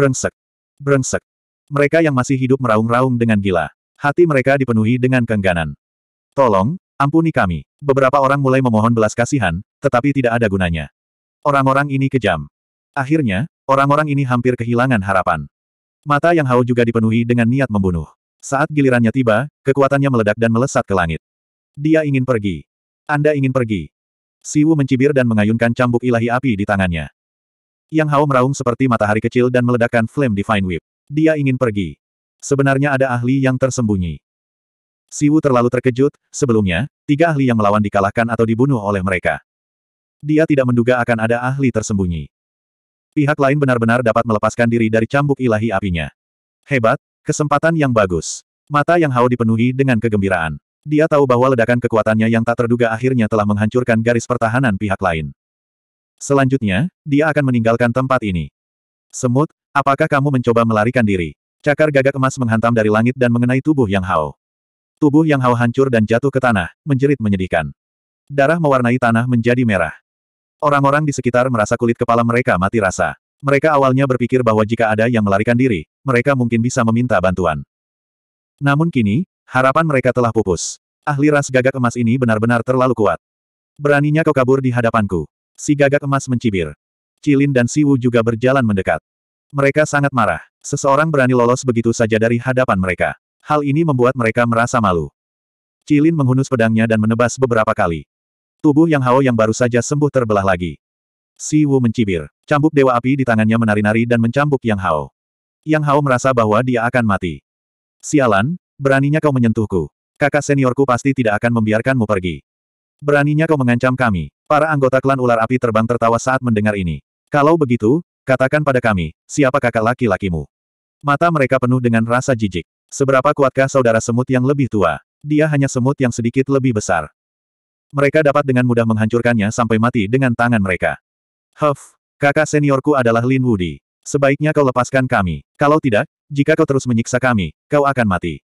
Brengsek. Brengsek. Mereka yang masih hidup meraung-raung dengan gila. Hati mereka dipenuhi dengan kengganan. Tolong, ampuni kami. Beberapa orang mulai memohon belas kasihan, tetapi tidak ada gunanya. Orang-orang ini kejam. Akhirnya, orang-orang ini hampir kehilangan harapan. Mata Yang hau juga dipenuhi dengan niat membunuh. Saat gilirannya tiba, kekuatannya meledak dan melesat ke langit. Dia ingin pergi. Anda ingin pergi. Siwu mencibir dan mengayunkan cambuk ilahi api di tangannya. Yang Hao meraung seperti matahari kecil dan meledakkan flame Divine Whip. Dia ingin pergi. Sebenarnya ada ahli yang tersembunyi. Siwu terlalu terkejut, sebelumnya, tiga ahli yang melawan dikalahkan atau dibunuh oleh mereka. Dia tidak menduga akan ada ahli tersembunyi. Pihak lain benar-benar dapat melepaskan diri dari cambuk ilahi apinya. Hebat, kesempatan yang bagus. Mata Yang Hao dipenuhi dengan kegembiraan. Dia tahu bahwa ledakan kekuatannya yang tak terduga akhirnya telah menghancurkan garis pertahanan pihak lain. Selanjutnya, dia akan meninggalkan tempat ini. Semut, apakah kamu mencoba melarikan diri? Cakar gagak emas menghantam dari langit dan mengenai tubuh Yang Hao. Tubuh Yang Hao hancur dan jatuh ke tanah, menjerit menyedihkan. Darah mewarnai tanah menjadi merah. Orang-orang di sekitar merasa kulit kepala mereka mati rasa. Mereka awalnya berpikir bahwa jika ada yang melarikan diri, mereka mungkin bisa meminta bantuan. Namun kini, harapan mereka telah pupus. Ahli ras gagak emas ini benar-benar terlalu kuat. Beraninya kau kabur di hadapanku. Si gagak emas mencibir. Cilin dan Siwu juga berjalan mendekat. Mereka sangat marah. Seseorang berani lolos begitu saja dari hadapan mereka. Hal ini membuat mereka merasa malu. Cilin menghunus pedangnya dan menebas beberapa kali. Tubuh Yang Hao yang baru saja sembuh terbelah lagi. Si Wu mencibir. Cambuk Dewa Api di tangannya menari-nari dan mencambuk Yang Hao. Yang Hao merasa bahwa dia akan mati. Sialan, beraninya kau menyentuhku. Kakak seniorku pasti tidak akan membiarkanmu pergi. Beraninya kau mengancam kami. Para anggota klan ular api terbang tertawa saat mendengar ini. Kalau begitu, katakan pada kami, siapa kakak laki-lakimu? Mata mereka penuh dengan rasa jijik. Seberapa kuatkah saudara semut yang lebih tua? Dia hanya semut yang sedikit lebih besar. Mereka dapat dengan mudah menghancurkannya sampai mati dengan tangan mereka. Huff, kakak seniorku adalah Lin Woody. Sebaiknya kau lepaskan kami. Kalau tidak, jika kau terus menyiksa kami, kau akan mati.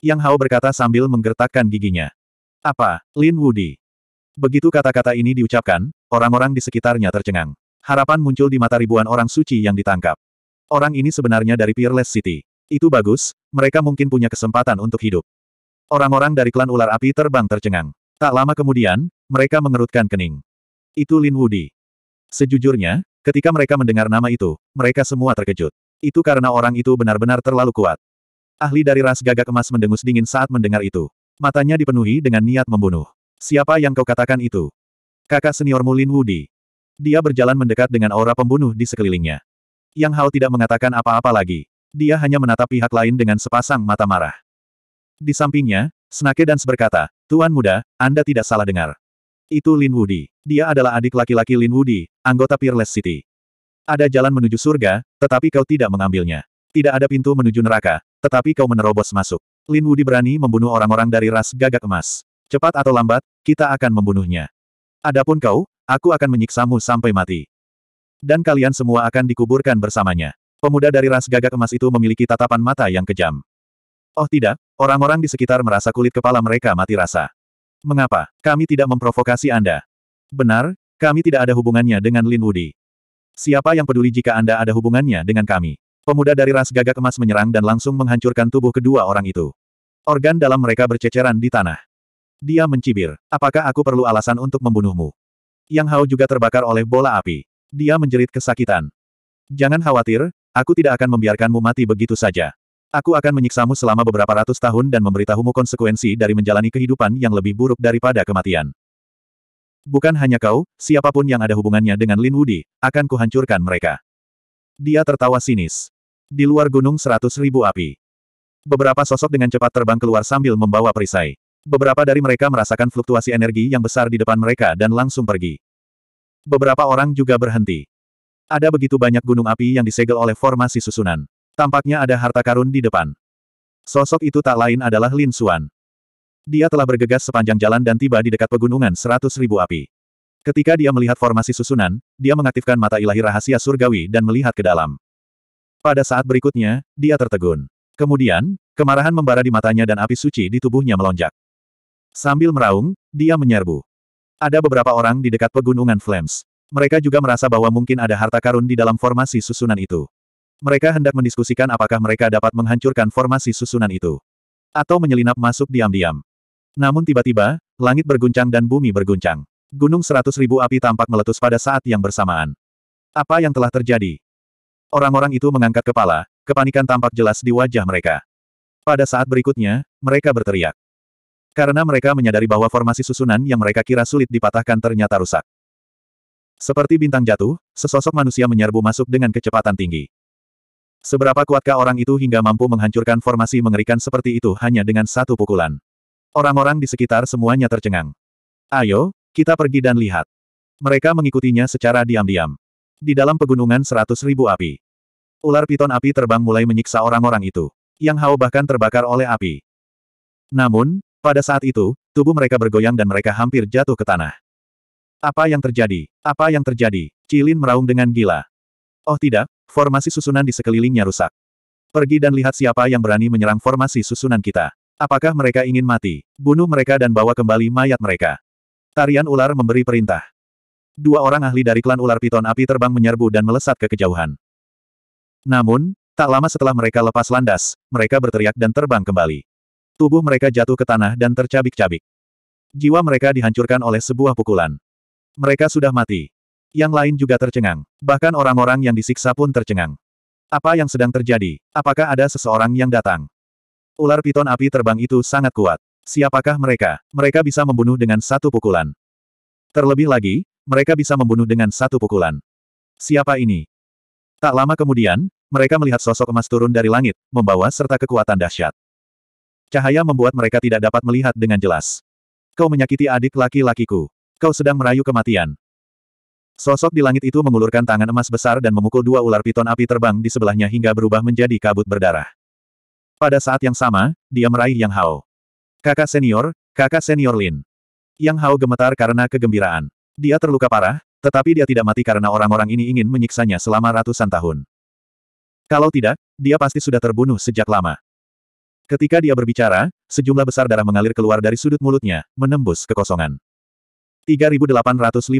Yang Hao berkata sambil menggertakkan giginya. Apa, Lin Woody? Begitu kata-kata ini diucapkan, orang-orang di sekitarnya tercengang. Harapan muncul di mata ribuan orang suci yang ditangkap. Orang ini sebenarnya dari Peerless City. Itu bagus, mereka mungkin punya kesempatan untuk hidup. Orang-orang dari klan ular api terbang tercengang. Tak lama kemudian, mereka mengerutkan kening. Itu Lin Woody. Sejujurnya, ketika mereka mendengar nama itu, mereka semua terkejut. Itu karena orang itu benar-benar terlalu kuat. Ahli dari ras gagak emas mendengus dingin saat mendengar itu. Matanya dipenuhi dengan niat membunuh. Siapa yang kau katakan itu? Kakak seniormu Lin Wudi. Dia berjalan mendekat dengan aura pembunuh di sekelilingnya. Yang Hao tidak mengatakan apa-apa lagi. Dia hanya menatap pihak lain dengan sepasang mata marah. Di sampingnya, Snake dan berkata, Tuan muda, Anda tidak salah dengar. Itu Lin Wudi. Dia adalah adik laki-laki Lin Wudi, anggota Peerless City. Ada jalan menuju surga, tetapi kau tidak mengambilnya. Tidak ada pintu menuju neraka, tetapi kau menerobos masuk. Lin Wudi berani membunuh orang-orang dari ras gagak emas. Cepat atau lambat, kita akan membunuhnya. Adapun kau, aku akan menyiksamu sampai mati. Dan kalian semua akan dikuburkan bersamanya. Pemuda dari ras gagak emas itu memiliki tatapan mata yang kejam. Oh tidak, orang-orang di sekitar merasa kulit kepala mereka mati rasa. Mengapa? Kami tidak memprovokasi Anda. Benar, kami tidak ada hubungannya dengan Lin Wudi. Siapa yang peduli jika Anda ada hubungannya dengan kami? Pemuda dari ras gagak emas menyerang dan langsung menghancurkan tubuh kedua orang itu. Organ dalam mereka berceceran di tanah. Dia mencibir. Apakah aku perlu alasan untuk membunuhmu? Yang Hao juga terbakar oleh bola api. Dia menjerit kesakitan. Jangan khawatir, aku tidak akan membiarkanmu mati begitu saja. Aku akan menyiksamu selama beberapa ratus tahun dan memberitahumu konsekuensi dari menjalani kehidupan yang lebih buruk daripada kematian. Bukan hanya kau, siapapun yang ada hubungannya dengan Lin Wudi, akan kuhancurkan mereka. Dia tertawa sinis. Di luar gunung seratus ribu api. Beberapa sosok dengan cepat terbang keluar sambil membawa perisai. Beberapa dari mereka merasakan fluktuasi energi yang besar di depan mereka dan langsung pergi. Beberapa orang juga berhenti. Ada begitu banyak gunung api yang disegel oleh formasi susunan. Tampaknya ada harta karun di depan. Sosok itu tak lain adalah Lin Xuan. Dia telah bergegas sepanjang jalan dan tiba di dekat pegunungan seratus ribu api. Ketika dia melihat formasi susunan, dia mengaktifkan mata ilahi rahasia surgawi dan melihat ke dalam. Pada saat berikutnya, dia tertegun. Kemudian, kemarahan membara di matanya dan api suci di tubuhnya melonjak. Sambil meraung, dia menyerbu. Ada beberapa orang di dekat pegunungan Flames. Mereka juga merasa bahwa mungkin ada harta karun di dalam formasi susunan itu. Mereka hendak mendiskusikan apakah mereka dapat menghancurkan formasi susunan itu. Atau menyelinap masuk diam-diam. Namun tiba-tiba, langit berguncang dan bumi berguncang. Gunung seratus ribu api tampak meletus pada saat yang bersamaan. Apa yang telah terjadi? Orang-orang itu mengangkat kepala, kepanikan tampak jelas di wajah mereka. Pada saat berikutnya, mereka berteriak. Karena mereka menyadari bahwa formasi susunan yang mereka kira sulit dipatahkan ternyata rusak. Seperti bintang jatuh, sesosok manusia menyerbu masuk dengan kecepatan tinggi. Seberapa kuatkah orang itu hingga mampu menghancurkan formasi mengerikan seperti itu hanya dengan satu pukulan? Orang-orang di sekitar semuanya tercengang. Ayo, kita pergi dan lihat. Mereka mengikutinya secara diam-diam. Di dalam pegunungan seratus ribu api. Ular piton api terbang mulai menyiksa orang-orang itu. Yang Hao bahkan terbakar oleh api. Namun, pada saat itu, tubuh mereka bergoyang dan mereka hampir jatuh ke tanah. Apa yang terjadi? Apa yang terjadi? Cilin meraung dengan gila. Oh tidak, formasi susunan di sekelilingnya rusak. Pergi dan lihat siapa yang berani menyerang formasi susunan kita. Apakah mereka ingin mati? Bunuh mereka dan bawa kembali mayat mereka. Tarian ular memberi perintah. Dua orang ahli dari klan ular piton api terbang menyerbu dan melesat ke kejauhan. Namun, tak lama setelah mereka lepas landas, mereka berteriak dan terbang kembali. Tubuh mereka jatuh ke tanah dan tercabik-cabik. Jiwa mereka dihancurkan oleh sebuah pukulan. Mereka sudah mati. Yang lain juga tercengang. Bahkan orang-orang yang disiksa pun tercengang. Apa yang sedang terjadi? Apakah ada seseorang yang datang? Ular piton api terbang itu sangat kuat. Siapakah mereka? Mereka bisa membunuh dengan satu pukulan. Terlebih lagi, mereka bisa membunuh dengan satu pukulan. Siapa ini? Tak lama kemudian, mereka melihat sosok emas turun dari langit, membawa serta kekuatan dahsyat. Cahaya membuat mereka tidak dapat melihat dengan jelas. Kau menyakiti adik laki-lakiku. Kau sedang merayu kematian. Sosok di langit itu mengulurkan tangan emas besar dan memukul dua ular piton api terbang di sebelahnya hingga berubah menjadi kabut berdarah. Pada saat yang sama, dia meraih Yang Hao. Kakak senior, kakak senior Lin. Yang Hao gemetar karena kegembiraan. Dia terluka parah, tetapi dia tidak mati karena orang-orang ini ingin menyiksanya selama ratusan tahun. Kalau tidak, dia pasti sudah terbunuh sejak lama. Ketika dia berbicara, sejumlah besar darah mengalir keluar dari sudut mulutnya, menembus kekosongan. 3852.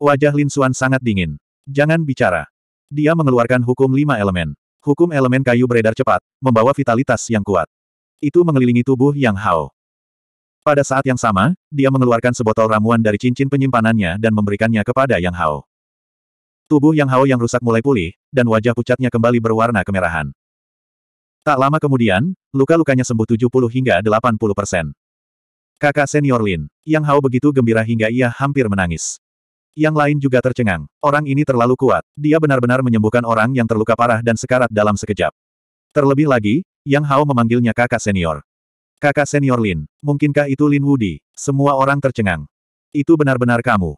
Wajah Lin Xuan sangat dingin. Jangan bicara. Dia mengeluarkan hukum lima elemen. Hukum elemen kayu beredar cepat, membawa vitalitas yang kuat. Itu mengelilingi tubuh Yang Hao. Pada saat yang sama, dia mengeluarkan sebotol ramuan dari cincin penyimpanannya dan memberikannya kepada Yang Hao. Tubuh Yang Hao yang rusak mulai pulih, dan wajah pucatnya kembali berwarna kemerahan. Tak lama kemudian, luka-lukanya sembuh 70 hingga 80 persen. Kakak senior Lin, Yang Hao begitu gembira hingga ia hampir menangis. Yang lain juga tercengang. Orang ini terlalu kuat. Dia benar-benar menyembuhkan orang yang terluka parah dan sekarat dalam sekejap. Terlebih lagi, Yang Hao memanggilnya kakak senior. Kakak senior Lin, mungkinkah itu Lin Wudi? Semua orang tercengang. Itu benar-benar kamu.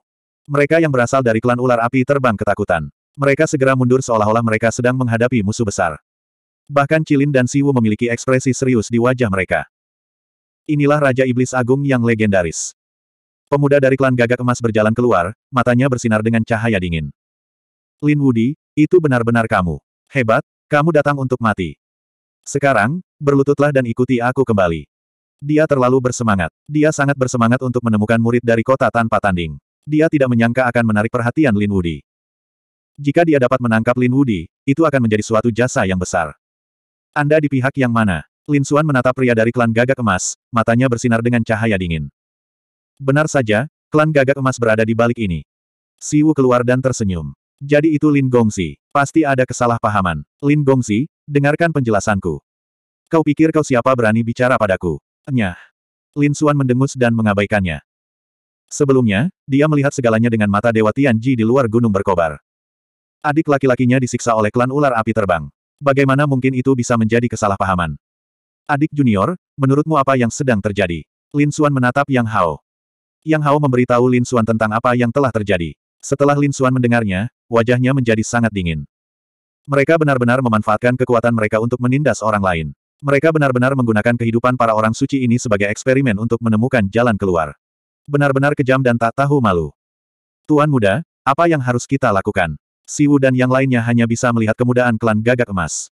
Mereka yang berasal dari klan ular api terbang ketakutan. Mereka segera mundur seolah-olah mereka sedang menghadapi musuh besar. Bahkan Cilin dan Siwu memiliki ekspresi serius di wajah mereka. Inilah Raja Iblis Agung yang legendaris. Pemuda dari klan gagak emas berjalan keluar, matanya bersinar dengan cahaya dingin. Lin Wudi, itu benar-benar kamu. Hebat, kamu datang untuk mati. Sekarang, berlututlah dan ikuti aku kembali. Dia terlalu bersemangat. Dia sangat bersemangat untuk menemukan murid dari kota tanpa tanding. Dia tidak menyangka akan menarik perhatian Lin Wudi. Jika dia dapat menangkap Lin Wudi, itu akan menjadi suatu jasa yang besar. Anda di pihak yang mana? Lin Suan menatap pria dari klan gagak emas, matanya bersinar dengan cahaya dingin. Benar saja, klan gagak emas berada di balik ini. Siwu keluar dan tersenyum. Jadi itu Lin Gongsi. Pasti ada kesalahpahaman. Lin Gongsi, dengarkan penjelasanku. Kau pikir kau siapa berani bicara padaku? Nyah. Lin Suan mendengus dan mengabaikannya. Sebelumnya, dia melihat segalanya dengan mata Dewa Tianji di luar gunung berkobar. Adik laki-lakinya disiksa oleh klan ular api terbang. Bagaimana mungkin itu bisa menjadi kesalahpahaman? Adik junior, menurutmu apa yang sedang terjadi? Lin Xuan menatap Yang Hao. Yang Hao memberitahu Lin Xuan tentang apa yang telah terjadi. Setelah Lin Xuan mendengarnya, wajahnya menjadi sangat dingin. Mereka benar-benar memanfaatkan kekuatan mereka untuk menindas orang lain. Mereka benar-benar menggunakan kehidupan para orang suci ini sebagai eksperimen untuk menemukan jalan keluar. Benar-benar kejam dan tak tahu malu. Tuan muda, apa yang harus kita lakukan? Siwu dan yang lainnya hanya bisa melihat kemudahan klan gagak emas.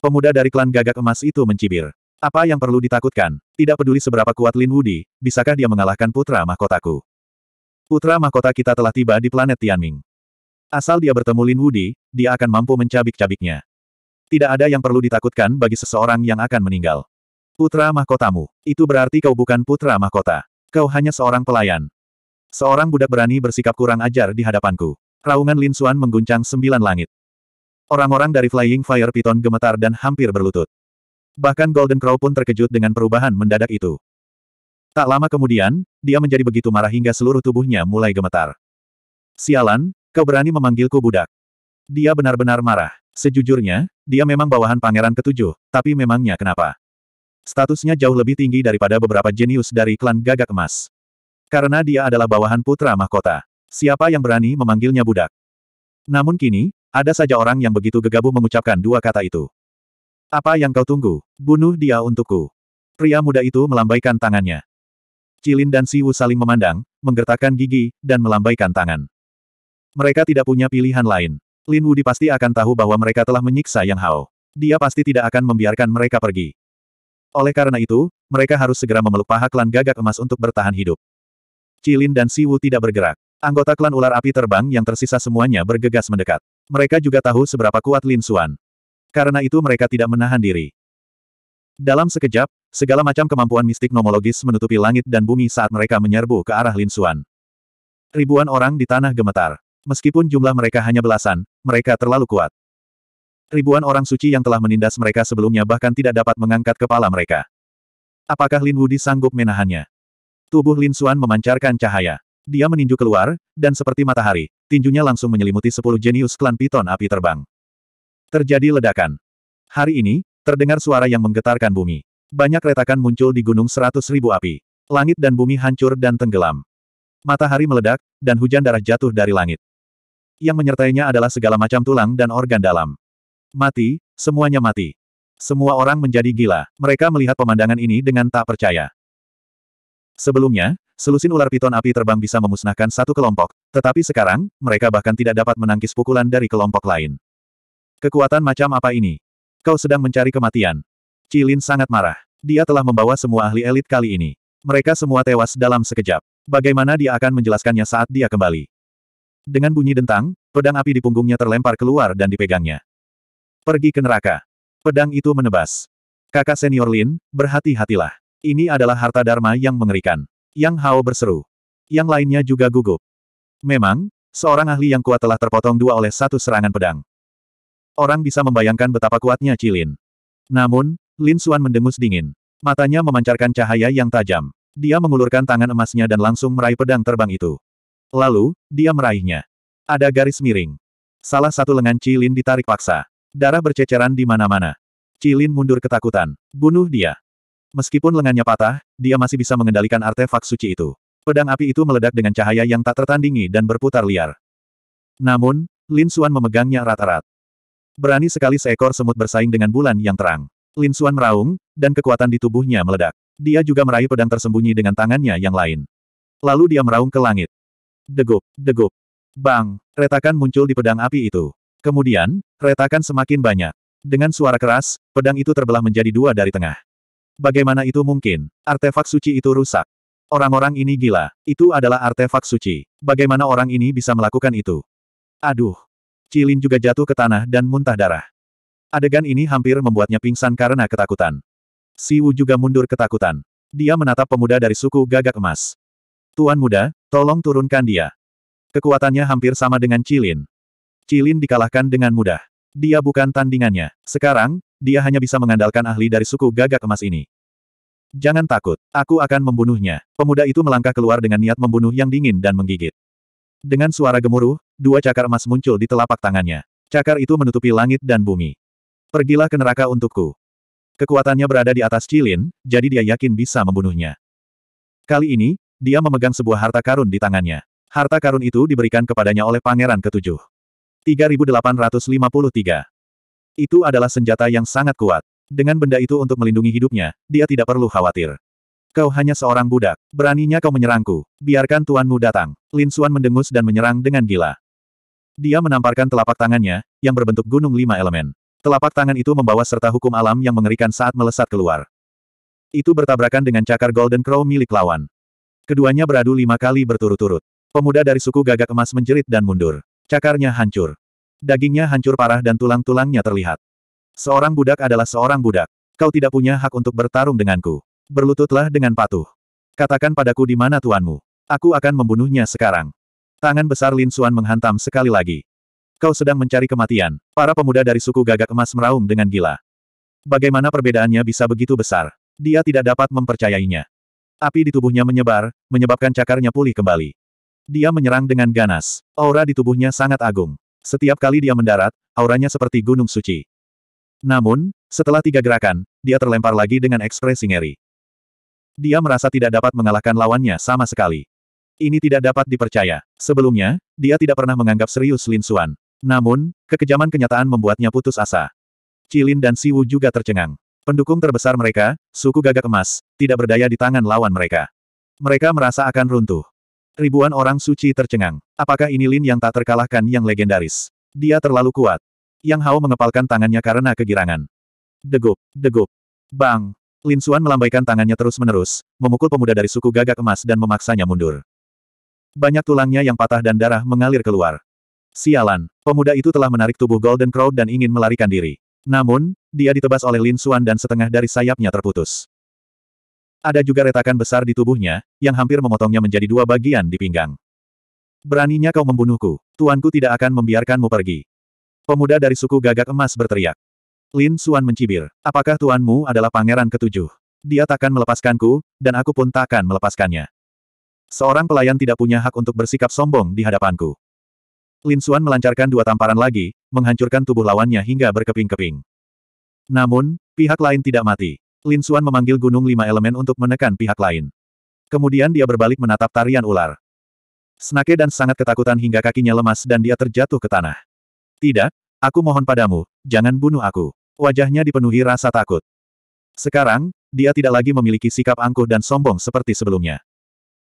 Pemuda dari klan gagak emas itu mencibir. Apa yang perlu ditakutkan? Tidak peduli seberapa kuat Lin Wudi, bisakah dia mengalahkan putra mahkotaku? Putra mahkota kita telah tiba di planet Tianming. Asal dia bertemu Lin Wudi, dia akan mampu mencabik-cabiknya. Tidak ada yang perlu ditakutkan bagi seseorang yang akan meninggal. Putra mahkotamu, itu berarti kau bukan putra mahkota. Kau hanya seorang pelayan. Seorang budak berani bersikap kurang ajar di hadapanku. Raungan Lin Xuan mengguncang sembilan langit. Orang-orang dari Flying Fire Python gemetar dan hampir berlutut. Bahkan Golden Crow pun terkejut dengan perubahan mendadak itu. Tak lama kemudian, dia menjadi begitu marah hingga seluruh tubuhnya mulai gemetar. Sialan, kau berani memanggilku budak. Dia benar-benar marah. Sejujurnya, dia memang bawahan pangeran ketujuh, tapi memangnya kenapa? Statusnya jauh lebih tinggi daripada beberapa jenius dari klan gagak emas. Karena dia adalah bawahan putra mahkota. Siapa yang berani memanggilnya budak? Namun kini, ada saja orang yang begitu gegabah mengucapkan dua kata itu. Apa yang kau tunggu? Bunuh dia untukku. Pria muda itu melambaikan tangannya. Cilin dan Siwu saling memandang, menggertakkan gigi, dan melambaikan tangan. Mereka tidak punya pilihan lain. Lin Wudi pasti akan tahu bahwa mereka telah menyiksa Yang Hao. Dia pasti tidak akan membiarkan mereka pergi. Oleh karena itu, mereka harus segera memeluk paha klan gagak emas untuk bertahan hidup. Cilin dan Siwu tidak bergerak. Anggota klan ular api terbang yang tersisa semuanya bergegas mendekat. Mereka juga tahu seberapa kuat Lin Suan. Karena itu mereka tidak menahan diri. Dalam sekejap, segala macam kemampuan mistik nomologis menutupi langit dan bumi saat mereka menyerbu ke arah Lin Suan. Ribuan orang di tanah gemetar. Meskipun jumlah mereka hanya belasan, mereka terlalu kuat. Ribuan orang suci yang telah menindas mereka sebelumnya bahkan tidak dapat mengangkat kepala mereka. Apakah Lin Wudi sanggup menahannya? Tubuh Lin Suan memancarkan cahaya. Dia meninju keluar, dan seperti matahari, tinjunya langsung menyelimuti sepuluh jenius klan piton api terbang. Terjadi ledakan. Hari ini, terdengar suara yang menggetarkan bumi. Banyak retakan muncul di gunung seratus ribu api. Langit dan bumi hancur dan tenggelam. Matahari meledak, dan hujan darah jatuh dari langit. Yang menyertainya adalah segala macam tulang dan organ dalam. Mati, semuanya mati. Semua orang menjadi gila. Mereka melihat pemandangan ini dengan tak percaya. Sebelumnya, selusin ular piton api terbang bisa memusnahkan satu kelompok, tetapi sekarang, mereka bahkan tidak dapat menangkis pukulan dari kelompok lain. Kekuatan macam apa ini? Kau sedang mencari kematian. Cilin sangat marah. Dia telah membawa semua ahli elit kali ini. Mereka semua tewas dalam sekejap. Bagaimana dia akan menjelaskannya saat dia kembali? Dengan bunyi dentang, pedang api di punggungnya terlempar keluar dan dipegangnya. Pergi ke neraka. Pedang itu menebas. Kakak senior Lin, berhati-hatilah. Ini adalah harta Dharma yang mengerikan. Yang Hao berseru. Yang lainnya juga gugup. Memang, seorang ahli yang kuat telah terpotong dua oleh satu serangan pedang. Orang bisa membayangkan betapa kuatnya Cilin. Namun, Lin Xuan mendengus dingin. Matanya memancarkan cahaya yang tajam. Dia mengulurkan tangan emasnya dan langsung meraih pedang terbang itu. Lalu, dia meraihnya. Ada garis miring. Salah satu lengan Cilin ditarik paksa. Darah berceceran di mana-mana. Cilin mundur ketakutan. Bunuh dia. Meskipun lengannya patah, dia masih bisa mengendalikan artefak suci itu. Pedang api itu meledak dengan cahaya yang tak tertandingi dan berputar liar. Namun, Lin Xuan memegangnya erat-erat. Berani sekali seekor semut bersaing dengan bulan yang terang. Lin Xuan meraung, dan kekuatan di tubuhnya meledak. Dia juga meraih pedang tersembunyi dengan tangannya yang lain. Lalu dia meraung ke langit. Degup, degup. Bang, retakan muncul di pedang api itu. Kemudian, retakan semakin banyak. Dengan suara keras, pedang itu terbelah menjadi dua dari tengah. Bagaimana itu mungkin? Artefak suci itu rusak. Orang-orang ini gila. Itu adalah artefak suci. Bagaimana orang ini bisa melakukan itu? Aduh. Cilin juga jatuh ke tanah dan muntah darah. Adegan ini hampir membuatnya pingsan karena ketakutan. Siwu juga mundur ketakutan. Dia menatap pemuda dari suku gagak emas. Tuan muda, tolong turunkan dia. Kekuatannya hampir sama dengan Cilin. Cilin dikalahkan dengan mudah dia bukan tandingannya. Sekarang, dia hanya bisa mengandalkan ahli dari suku gagak emas ini. Jangan takut, aku akan membunuhnya. Pemuda itu melangkah keluar dengan niat membunuh yang dingin dan menggigit. Dengan suara gemuruh, dua cakar emas muncul di telapak tangannya. Cakar itu menutupi langit dan bumi. Pergilah ke neraka untukku. Kekuatannya berada di atas Cilin, jadi dia yakin bisa membunuhnya. Kali ini, dia memegang sebuah harta karun di tangannya. Harta karun itu diberikan kepadanya oleh pangeran ketujuh. 3853. Itu adalah senjata yang sangat kuat. Dengan benda itu untuk melindungi hidupnya, dia tidak perlu khawatir. Kau hanya seorang budak. Beraninya kau menyerangku. Biarkan tuanmu datang. Lin Suan mendengus dan menyerang dengan gila. Dia menamparkan telapak tangannya, yang berbentuk gunung lima elemen. Telapak tangan itu membawa serta hukum alam yang mengerikan saat melesat keluar. Itu bertabrakan dengan cakar Golden Crow milik lawan. Keduanya beradu lima kali berturut-turut. Pemuda dari suku gagak emas menjerit dan mundur. Cakarnya hancur. Dagingnya hancur parah dan tulang-tulangnya terlihat. Seorang budak adalah seorang budak. Kau tidak punya hak untuk bertarung denganku. Berlututlah dengan patuh. Katakan padaku di mana tuanmu. Aku akan membunuhnya sekarang. Tangan besar Lin Xuan menghantam sekali lagi. Kau sedang mencari kematian. Para pemuda dari suku gagak emas meraung dengan gila. Bagaimana perbedaannya bisa begitu besar? Dia tidak dapat mempercayainya. Api di tubuhnya menyebar, menyebabkan cakarnya pulih kembali. Dia menyerang dengan ganas. Aura di tubuhnya sangat agung. Setiap kali dia mendarat, auranya seperti gunung suci. Namun, setelah tiga gerakan, dia terlempar lagi dengan ekspresi ngeri. Dia merasa tidak dapat mengalahkan lawannya sama sekali. Ini tidak dapat dipercaya. Sebelumnya, dia tidak pernah menganggap serius Lin Suan. Namun, kekejaman kenyataan membuatnya putus asa. Cilin dan Siwu juga tercengang. Pendukung terbesar mereka, suku gagak emas, tidak berdaya di tangan lawan mereka. Mereka merasa akan runtuh. Ribuan orang suci tercengang. Apakah ini Lin yang tak terkalahkan yang legendaris? Dia terlalu kuat. Yang Hao mengepalkan tangannya karena kegirangan. Degup, degup. Bang! Lin Xuan melambaikan tangannya terus-menerus, memukul pemuda dari suku gagak emas dan memaksanya mundur. Banyak tulangnya yang patah dan darah mengalir keluar. Sialan, pemuda itu telah menarik tubuh Golden Crow dan ingin melarikan diri. Namun, dia ditebas oleh Lin Xuan dan setengah dari sayapnya terputus. Ada juga retakan besar di tubuhnya, yang hampir memotongnya menjadi dua bagian di pinggang. Beraninya kau membunuhku, tuanku tidak akan membiarkanmu pergi. Pemuda dari suku gagak emas berteriak. Lin Suan mencibir, apakah tuanmu adalah pangeran ketujuh? Dia takkan melepaskanku, dan aku pun takkan melepaskannya. Seorang pelayan tidak punya hak untuk bersikap sombong di hadapanku. Lin Suan melancarkan dua tamparan lagi, menghancurkan tubuh lawannya hingga berkeping-keping. Namun, pihak lain tidak mati. Lin Xuan memanggil gunung lima elemen untuk menekan pihak lain. Kemudian dia berbalik menatap tarian ular. Snake dan sangat ketakutan hingga kakinya lemas dan dia terjatuh ke tanah. Tidak, aku mohon padamu, jangan bunuh aku. Wajahnya dipenuhi rasa takut. Sekarang, dia tidak lagi memiliki sikap angkuh dan sombong seperti sebelumnya.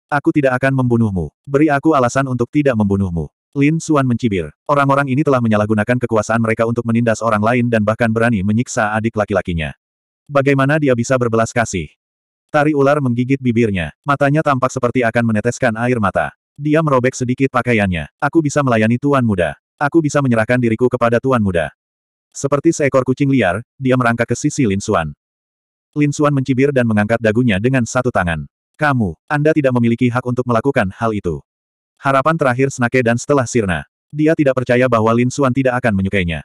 Aku tidak akan membunuhmu. Beri aku alasan untuk tidak membunuhmu. Lin Xuan mencibir. Orang-orang ini telah menyalahgunakan kekuasaan mereka untuk menindas orang lain dan bahkan berani menyiksa adik laki-lakinya. Bagaimana dia bisa berbelas kasih? Tari ular menggigit bibirnya, matanya tampak seperti akan meneteskan air mata. Dia merobek sedikit pakaiannya. Aku bisa melayani tuan muda. Aku bisa menyerahkan diriku kepada tuan muda. Seperti seekor kucing liar, dia merangkak ke sisi Lin Xuan. Lin Xuan mencibir dan mengangkat dagunya dengan satu tangan. Kamu, Anda tidak memiliki hak untuk melakukan hal itu. Harapan terakhir Snake dan setelah sirna. Dia tidak percaya bahwa Lin Xuan tidak akan menyukainya.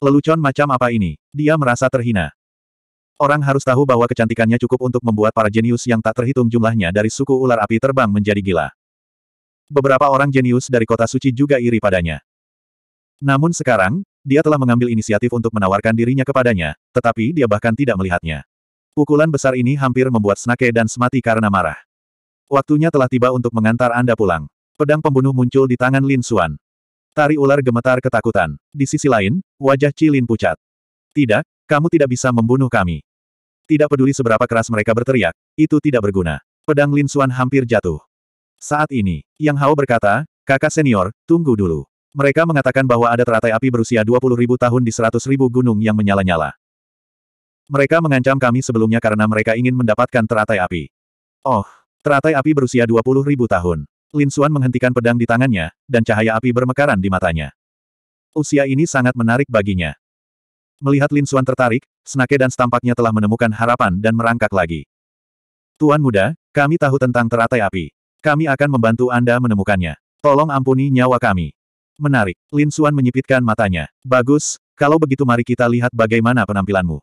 Lelucon macam apa ini? Dia merasa terhina. Orang harus tahu bahwa kecantikannya cukup untuk membuat para jenius yang tak terhitung jumlahnya dari suku ular api terbang menjadi gila. Beberapa orang jenius dari kota suci juga iri padanya. Namun sekarang, dia telah mengambil inisiatif untuk menawarkan dirinya kepadanya, tetapi dia bahkan tidak melihatnya. Pukulan besar ini hampir membuat Snake dan semati karena marah. Waktunya telah tiba untuk mengantar Anda pulang. Pedang pembunuh muncul di tangan Lin Xuan. Tari ular gemetar ketakutan. Di sisi lain, wajah Cilin pucat. Tidak, kamu tidak bisa membunuh kami. Tidak peduli seberapa keras mereka berteriak, itu tidak berguna. Pedang Lin Suan hampir jatuh. Saat ini, Yang Hao berkata, kakak senior, tunggu dulu. Mereka mengatakan bahwa ada teratai api berusia 20.000 tahun di 100.000 gunung yang menyala-nyala. Mereka mengancam kami sebelumnya karena mereka ingin mendapatkan teratai api. Oh, teratai api berusia 20.000 tahun. Lin Suan menghentikan pedang di tangannya, dan cahaya api bermekaran di matanya. Usia ini sangat menarik baginya. Melihat Lin Xuan tertarik, Snake dan tampaknya telah menemukan harapan dan merangkak lagi. Tuan muda, kami tahu tentang teratai api. Kami akan membantu Anda menemukannya. Tolong ampuni nyawa kami. Menarik. Lin Xuan menyipitkan matanya. Bagus, kalau begitu mari kita lihat bagaimana penampilanmu.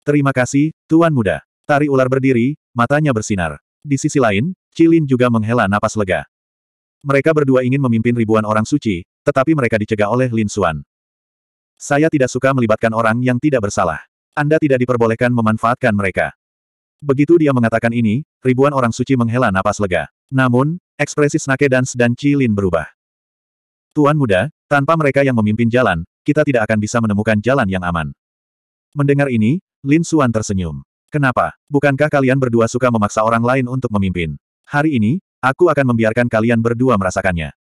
Terima kasih, Tuan muda. Tari ular berdiri, matanya bersinar. Di sisi lain, Cilin juga menghela napas lega. Mereka berdua ingin memimpin ribuan orang suci, tetapi mereka dicegah oleh Lin Xuan. Saya tidak suka melibatkan orang yang tidak bersalah. Anda tidak diperbolehkan memanfaatkan mereka. Begitu dia mengatakan ini, ribuan orang suci menghela napas lega. Namun, ekspresi Snake Dance dan Cilin berubah. Tuan muda, tanpa mereka yang memimpin jalan, kita tidak akan bisa menemukan jalan yang aman. Mendengar ini, Lin Suan tersenyum. Kenapa? Bukankah kalian berdua suka memaksa orang lain untuk memimpin? Hari ini, aku akan membiarkan kalian berdua merasakannya.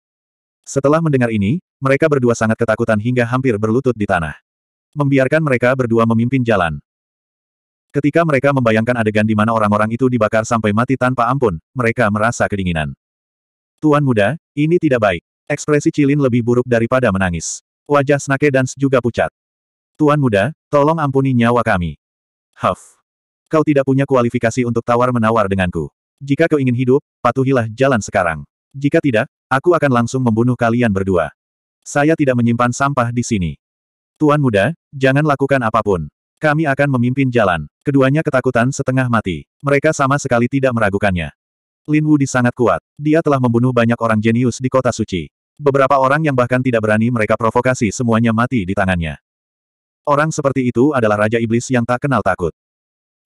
Setelah mendengar ini, mereka berdua sangat ketakutan hingga hampir berlutut di tanah. Membiarkan mereka berdua memimpin jalan. Ketika mereka membayangkan adegan di mana orang-orang itu dibakar sampai mati tanpa ampun, mereka merasa kedinginan. Tuan muda, ini tidak baik. Ekspresi Cilin lebih buruk daripada menangis. Wajah Snake dan juga pucat. Tuan muda, tolong ampuni nyawa kami. Huff. Kau tidak punya kualifikasi untuk tawar-menawar denganku. Jika kau ingin hidup, patuhilah jalan sekarang. Jika tidak, aku akan langsung membunuh kalian berdua. Saya tidak menyimpan sampah di sini. Tuan muda, jangan lakukan apapun. Kami akan memimpin jalan. Keduanya ketakutan setengah mati. Mereka sama sekali tidak meragukannya. Lin Wudi sangat kuat. Dia telah membunuh banyak orang jenius di kota suci. Beberapa orang yang bahkan tidak berani mereka provokasi semuanya mati di tangannya. Orang seperti itu adalah Raja Iblis yang tak kenal takut.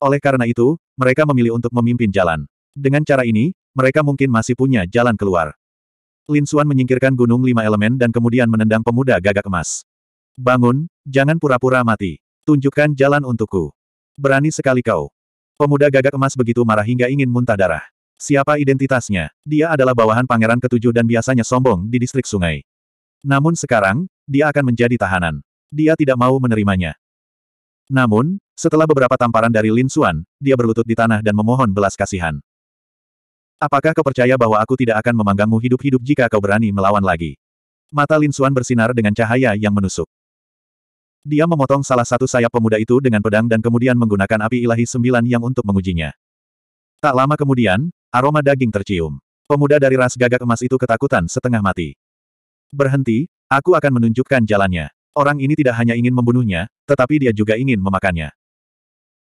Oleh karena itu, mereka memilih untuk memimpin jalan. Dengan cara ini, mereka mungkin masih punya jalan keluar. Lin Xuan menyingkirkan gunung lima elemen dan kemudian menendang pemuda gagak emas. Bangun, jangan pura-pura mati. Tunjukkan jalan untukku. Berani sekali kau. Pemuda gagak emas begitu marah hingga ingin muntah darah. Siapa identitasnya? Dia adalah bawahan pangeran ketujuh dan biasanya sombong di distrik sungai. Namun sekarang, dia akan menjadi tahanan. Dia tidak mau menerimanya. Namun, setelah beberapa tamparan dari Lin Xuan, dia berlutut di tanah dan memohon belas kasihan. Apakah kau percaya bahwa aku tidak akan memanggangmu hidup-hidup jika kau berani melawan lagi? Mata Lin Xuan bersinar dengan cahaya yang menusuk. Dia memotong salah satu sayap pemuda itu dengan pedang dan kemudian menggunakan api ilahi sembilan yang untuk mengujinya. Tak lama kemudian, aroma daging tercium. Pemuda dari ras gagak emas itu ketakutan setengah mati. Berhenti, aku akan menunjukkan jalannya. Orang ini tidak hanya ingin membunuhnya, tetapi dia juga ingin memakannya.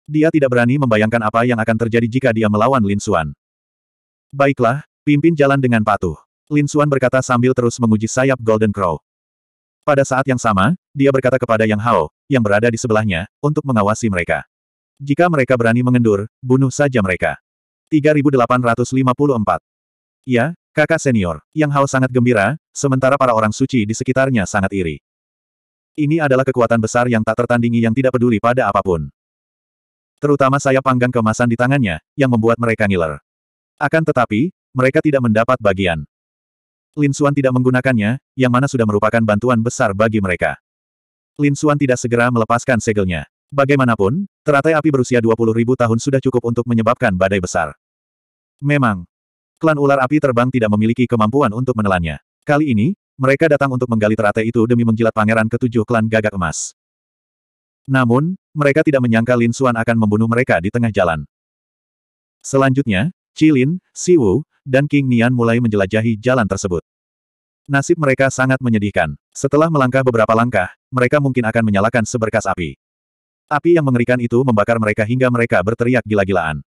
Dia tidak berani membayangkan apa yang akan terjadi jika dia melawan Lin Xuan. Baiklah, pimpin jalan dengan patuh. Lin Xuan berkata sambil terus menguji sayap Golden Crow. Pada saat yang sama, dia berkata kepada Yang Hao, yang berada di sebelahnya, untuk mengawasi mereka. Jika mereka berani mengendur, bunuh saja mereka. 3854 Ya, kakak senior, Yang Hao sangat gembira, sementara para orang suci di sekitarnya sangat iri. Ini adalah kekuatan besar yang tak tertandingi yang tidak peduli pada apapun. Terutama saya panggang kemasan di tangannya, yang membuat mereka ngiler. Akan tetapi, mereka tidak mendapat bagian. Lin Suan tidak menggunakannya, yang mana sudah merupakan bantuan besar bagi mereka. Lin Suan tidak segera melepaskan segelnya. Bagaimanapun, teratai api berusia 20.000 tahun sudah cukup untuk menyebabkan badai besar. Memang, klan ular api terbang tidak memiliki kemampuan untuk menelannya. Kali ini, mereka datang untuk menggali teratai itu demi menjilat pangeran ketujuh klan gagak emas. Namun, mereka tidak menyangka Lin Suan akan membunuh mereka di tengah jalan. Selanjutnya, Cilin, Siwu, dan King Nian mulai menjelajahi jalan tersebut. Nasib mereka sangat menyedihkan. Setelah melangkah beberapa langkah, mereka mungkin akan menyalakan seberkas api. Api yang mengerikan itu membakar mereka hingga mereka berteriak gila-gilaan.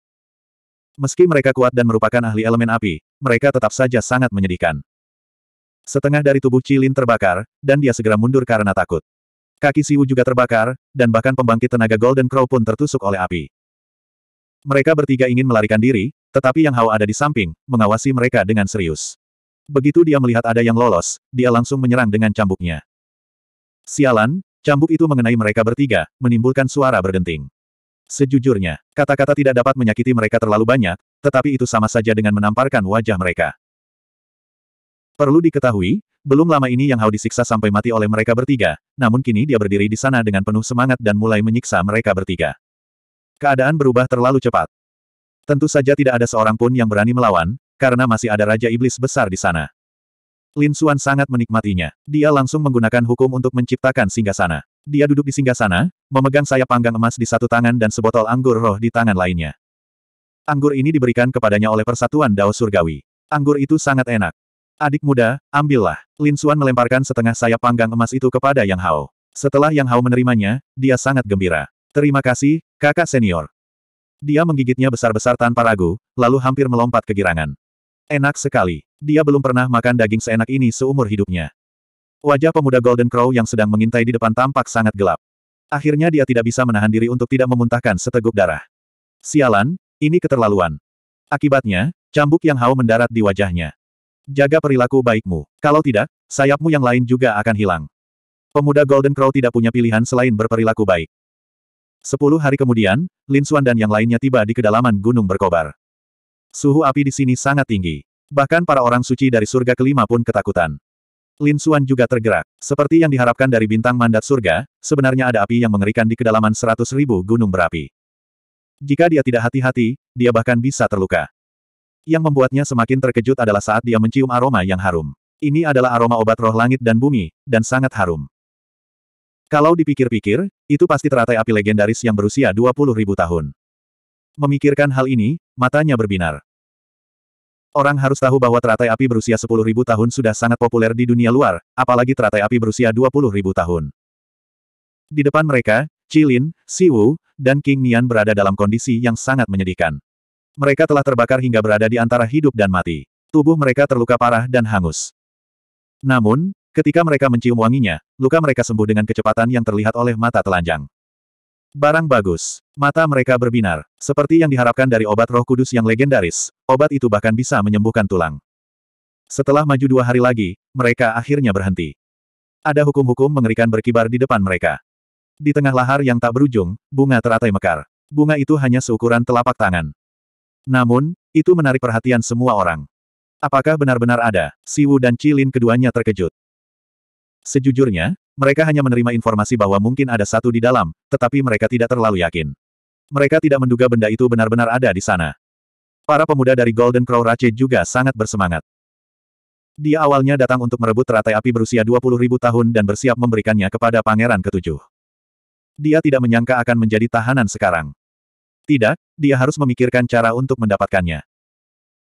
Meski mereka kuat dan merupakan ahli elemen api, mereka tetap saja sangat menyedihkan. Setengah dari tubuh Cilin terbakar, dan dia segera mundur karena takut. Kaki Siwu juga terbakar, dan bahkan pembangkit tenaga Golden Crow pun tertusuk oleh api. Mereka bertiga ingin melarikan diri, tetapi Yang Hao ada di samping, mengawasi mereka dengan serius. Begitu dia melihat ada yang lolos, dia langsung menyerang dengan cambuknya. Sialan, cambuk itu mengenai mereka bertiga, menimbulkan suara berdenting. Sejujurnya, kata-kata tidak dapat menyakiti mereka terlalu banyak, tetapi itu sama saja dengan menamparkan wajah mereka. Perlu diketahui, belum lama ini Yang Hao disiksa sampai mati oleh mereka bertiga, namun kini dia berdiri di sana dengan penuh semangat dan mulai menyiksa mereka bertiga. Keadaan berubah terlalu cepat. Tentu saja tidak ada seorang pun yang berani melawan, karena masih ada Raja Iblis besar di sana. Lin Xuan sangat menikmatinya. Dia langsung menggunakan hukum untuk menciptakan singgasana. Dia duduk di singgasana, memegang sayap panggang emas di satu tangan dan sebotol anggur roh di tangan lainnya. Anggur ini diberikan kepadanya oleh Persatuan Dao Surgawi. Anggur itu sangat enak. Adik muda, ambillah. Lin Xuan melemparkan setengah sayap panggang emas itu kepada Yang Hao. Setelah Yang Hao menerimanya, dia sangat gembira. Terima kasih, kakak senior. Dia menggigitnya besar-besar tanpa ragu, lalu hampir melompat kegirangan. Enak sekali. Dia belum pernah makan daging seenak ini seumur hidupnya. Wajah pemuda Golden Crow yang sedang mengintai di depan tampak sangat gelap. Akhirnya dia tidak bisa menahan diri untuk tidak memuntahkan seteguk darah. Sialan, ini keterlaluan. Akibatnya, cambuk yang hau mendarat di wajahnya. Jaga perilaku baikmu. Kalau tidak, sayapmu yang lain juga akan hilang. Pemuda Golden Crow tidak punya pilihan selain berperilaku baik. Sepuluh hari kemudian, Lin Xuan dan yang lainnya tiba di kedalaman gunung berkobar. Suhu api di sini sangat tinggi. Bahkan para orang suci dari surga kelima pun ketakutan. Lin Xuan juga tergerak. Seperti yang diharapkan dari bintang mandat surga, sebenarnya ada api yang mengerikan di kedalaman seratus ribu gunung berapi. Jika dia tidak hati-hati, dia bahkan bisa terluka. Yang membuatnya semakin terkejut adalah saat dia mencium aroma yang harum. Ini adalah aroma obat roh langit dan bumi, dan sangat harum. Kalau dipikir-pikir, itu pasti teratai api legendaris yang berusia 20 ribu tahun. Memikirkan hal ini, matanya berbinar. Orang harus tahu bahwa teratai api berusia 10.000 tahun sudah sangat populer di dunia luar, apalagi teratai api berusia 20.000 tahun. Di depan mereka, Cilin, Siwu, dan King Nian berada dalam kondisi yang sangat menyedihkan. Mereka telah terbakar hingga berada di antara hidup dan mati. Tubuh mereka terluka parah dan hangus. Namun, Ketika mereka mencium wanginya, luka mereka sembuh dengan kecepatan yang terlihat oleh mata telanjang. Barang bagus. Mata mereka berbinar. Seperti yang diharapkan dari obat roh kudus yang legendaris, obat itu bahkan bisa menyembuhkan tulang. Setelah maju dua hari lagi, mereka akhirnya berhenti. Ada hukum-hukum mengerikan berkibar di depan mereka. Di tengah lahar yang tak berujung, bunga teratai mekar. Bunga itu hanya seukuran telapak tangan. Namun, itu menarik perhatian semua orang. Apakah benar-benar ada? Siwu dan Cilin keduanya terkejut. Sejujurnya, mereka hanya menerima informasi bahwa mungkin ada satu di dalam, tetapi mereka tidak terlalu yakin. Mereka tidak menduga benda itu benar-benar ada di sana. Para pemuda dari Golden Crow Rache juga sangat bersemangat. Dia awalnya datang untuk merebut teratai api berusia ribu tahun dan bersiap memberikannya kepada pangeran ketujuh. Dia tidak menyangka akan menjadi tahanan sekarang. Tidak, dia harus memikirkan cara untuk mendapatkannya.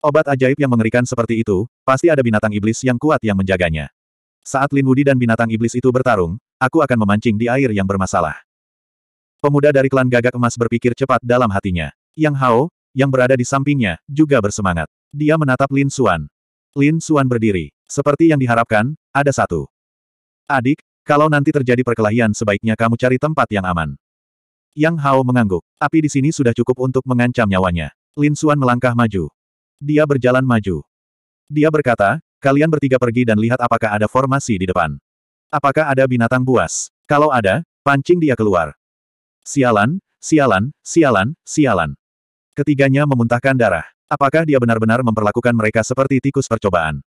Obat ajaib yang mengerikan seperti itu, pasti ada binatang iblis yang kuat yang menjaganya. Saat Lin Wudi dan binatang iblis itu bertarung, aku akan memancing di air yang bermasalah. Pemuda dari klan gagak emas berpikir cepat dalam hatinya. Yang Hao, yang berada di sampingnya, juga bersemangat. Dia menatap Lin Suan. Lin Suan berdiri. Seperti yang diharapkan, ada satu. Adik, kalau nanti terjadi perkelahian sebaiknya kamu cari tempat yang aman. Yang Hao mengangguk. Api di sini sudah cukup untuk mengancam nyawanya. Lin Suan melangkah maju. Dia berjalan maju. Dia berkata, Kalian bertiga pergi dan lihat apakah ada formasi di depan. Apakah ada binatang buas? Kalau ada, pancing dia keluar. Sialan, sialan, sialan, sialan. Ketiganya memuntahkan darah. Apakah dia benar-benar memperlakukan mereka seperti tikus percobaan?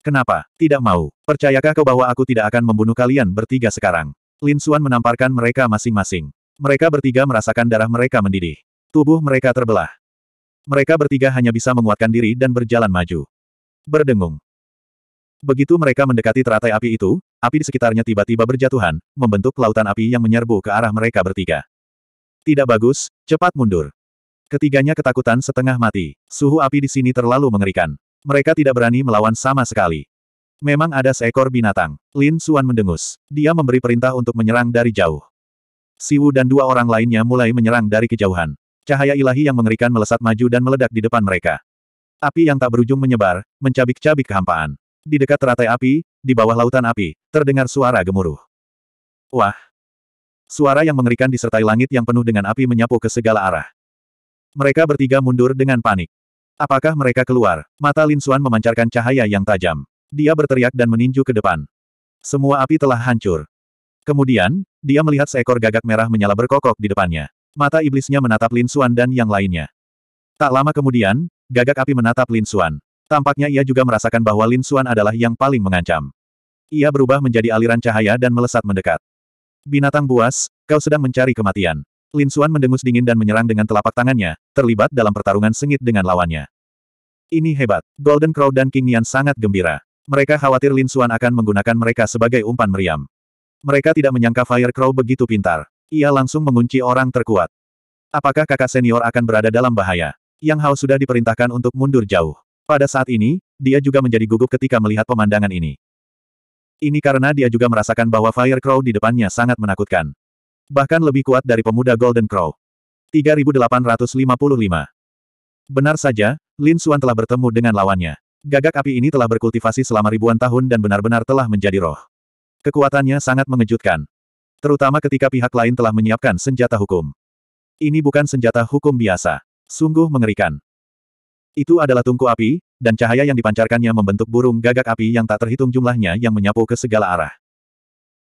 Kenapa? Tidak mau. Percayakah kau bahwa aku tidak akan membunuh kalian bertiga sekarang? Lin Xuan menamparkan mereka masing-masing. Mereka bertiga merasakan darah mereka mendidih. Tubuh mereka terbelah. Mereka bertiga hanya bisa menguatkan diri dan berjalan maju. Berdengung. Begitu mereka mendekati teratai api itu, api di sekitarnya tiba-tiba berjatuhan, membentuk lautan api yang menyerbu ke arah mereka bertiga. Tidak bagus, cepat mundur. Ketiganya ketakutan setengah mati. Suhu api di sini terlalu mengerikan. Mereka tidak berani melawan sama sekali. Memang ada seekor binatang. Lin Suan mendengus. Dia memberi perintah untuk menyerang dari jauh. Si Wu dan dua orang lainnya mulai menyerang dari kejauhan. Cahaya ilahi yang mengerikan melesat maju dan meledak di depan mereka. Api yang tak berujung menyebar, mencabik-cabik kehampaan. Di dekat teratai api, di bawah lautan api, terdengar suara gemuruh. Wah! Suara yang mengerikan disertai langit yang penuh dengan api menyapu ke segala arah. Mereka bertiga mundur dengan panik. Apakah mereka keluar? Mata Lin Xuan memancarkan cahaya yang tajam. Dia berteriak dan meninju ke depan. Semua api telah hancur. Kemudian, dia melihat seekor gagak merah menyala berkokok di depannya. Mata iblisnya menatap Lin Xuan dan yang lainnya. Tak lama kemudian, gagak api menatap Lin Xuan. Tampaknya ia juga merasakan bahwa Lin Xuan adalah yang paling mengancam. Ia berubah menjadi aliran cahaya dan melesat mendekat. Binatang buas, kau sedang mencari kematian. Lin Xuan mendengus dingin dan menyerang dengan telapak tangannya, terlibat dalam pertarungan sengit dengan lawannya. Ini hebat. Golden Crow dan King Nian sangat gembira. Mereka khawatir Lin Xuan akan menggunakan mereka sebagai umpan meriam. Mereka tidak menyangka Fire Crow begitu pintar. Ia langsung mengunci orang terkuat. Apakah kakak senior akan berada dalam bahaya? Yang Hao sudah diperintahkan untuk mundur jauh. Pada saat ini, dia juga menjadi gugup ketika melihat pemandangan ini. Ini karena dia juga merasakan bahwa Fire Crow di depannya sangat menakutkan. Bahkan lebih kuat dari pemuda Golden Crow. 3855 Benar saja, Lin Xuan telah bertemu dengan lawannya. Gagak api ini telah berkultivasi selama ribuan tahun dan benar-benar telah menjadi roh. Kekuatannya sangat mengejutkan. Terutama ketika pihak lain telah menyiapkan senjata hukum. Ini bukan senjata hukum biasa. Sungguh mengerikan. Itu adalah tungku api, dan cahaya yang dipancarkannya membentuk burung gagak api yang tak terhitung jumlahnya yang menyapu ke segala arah.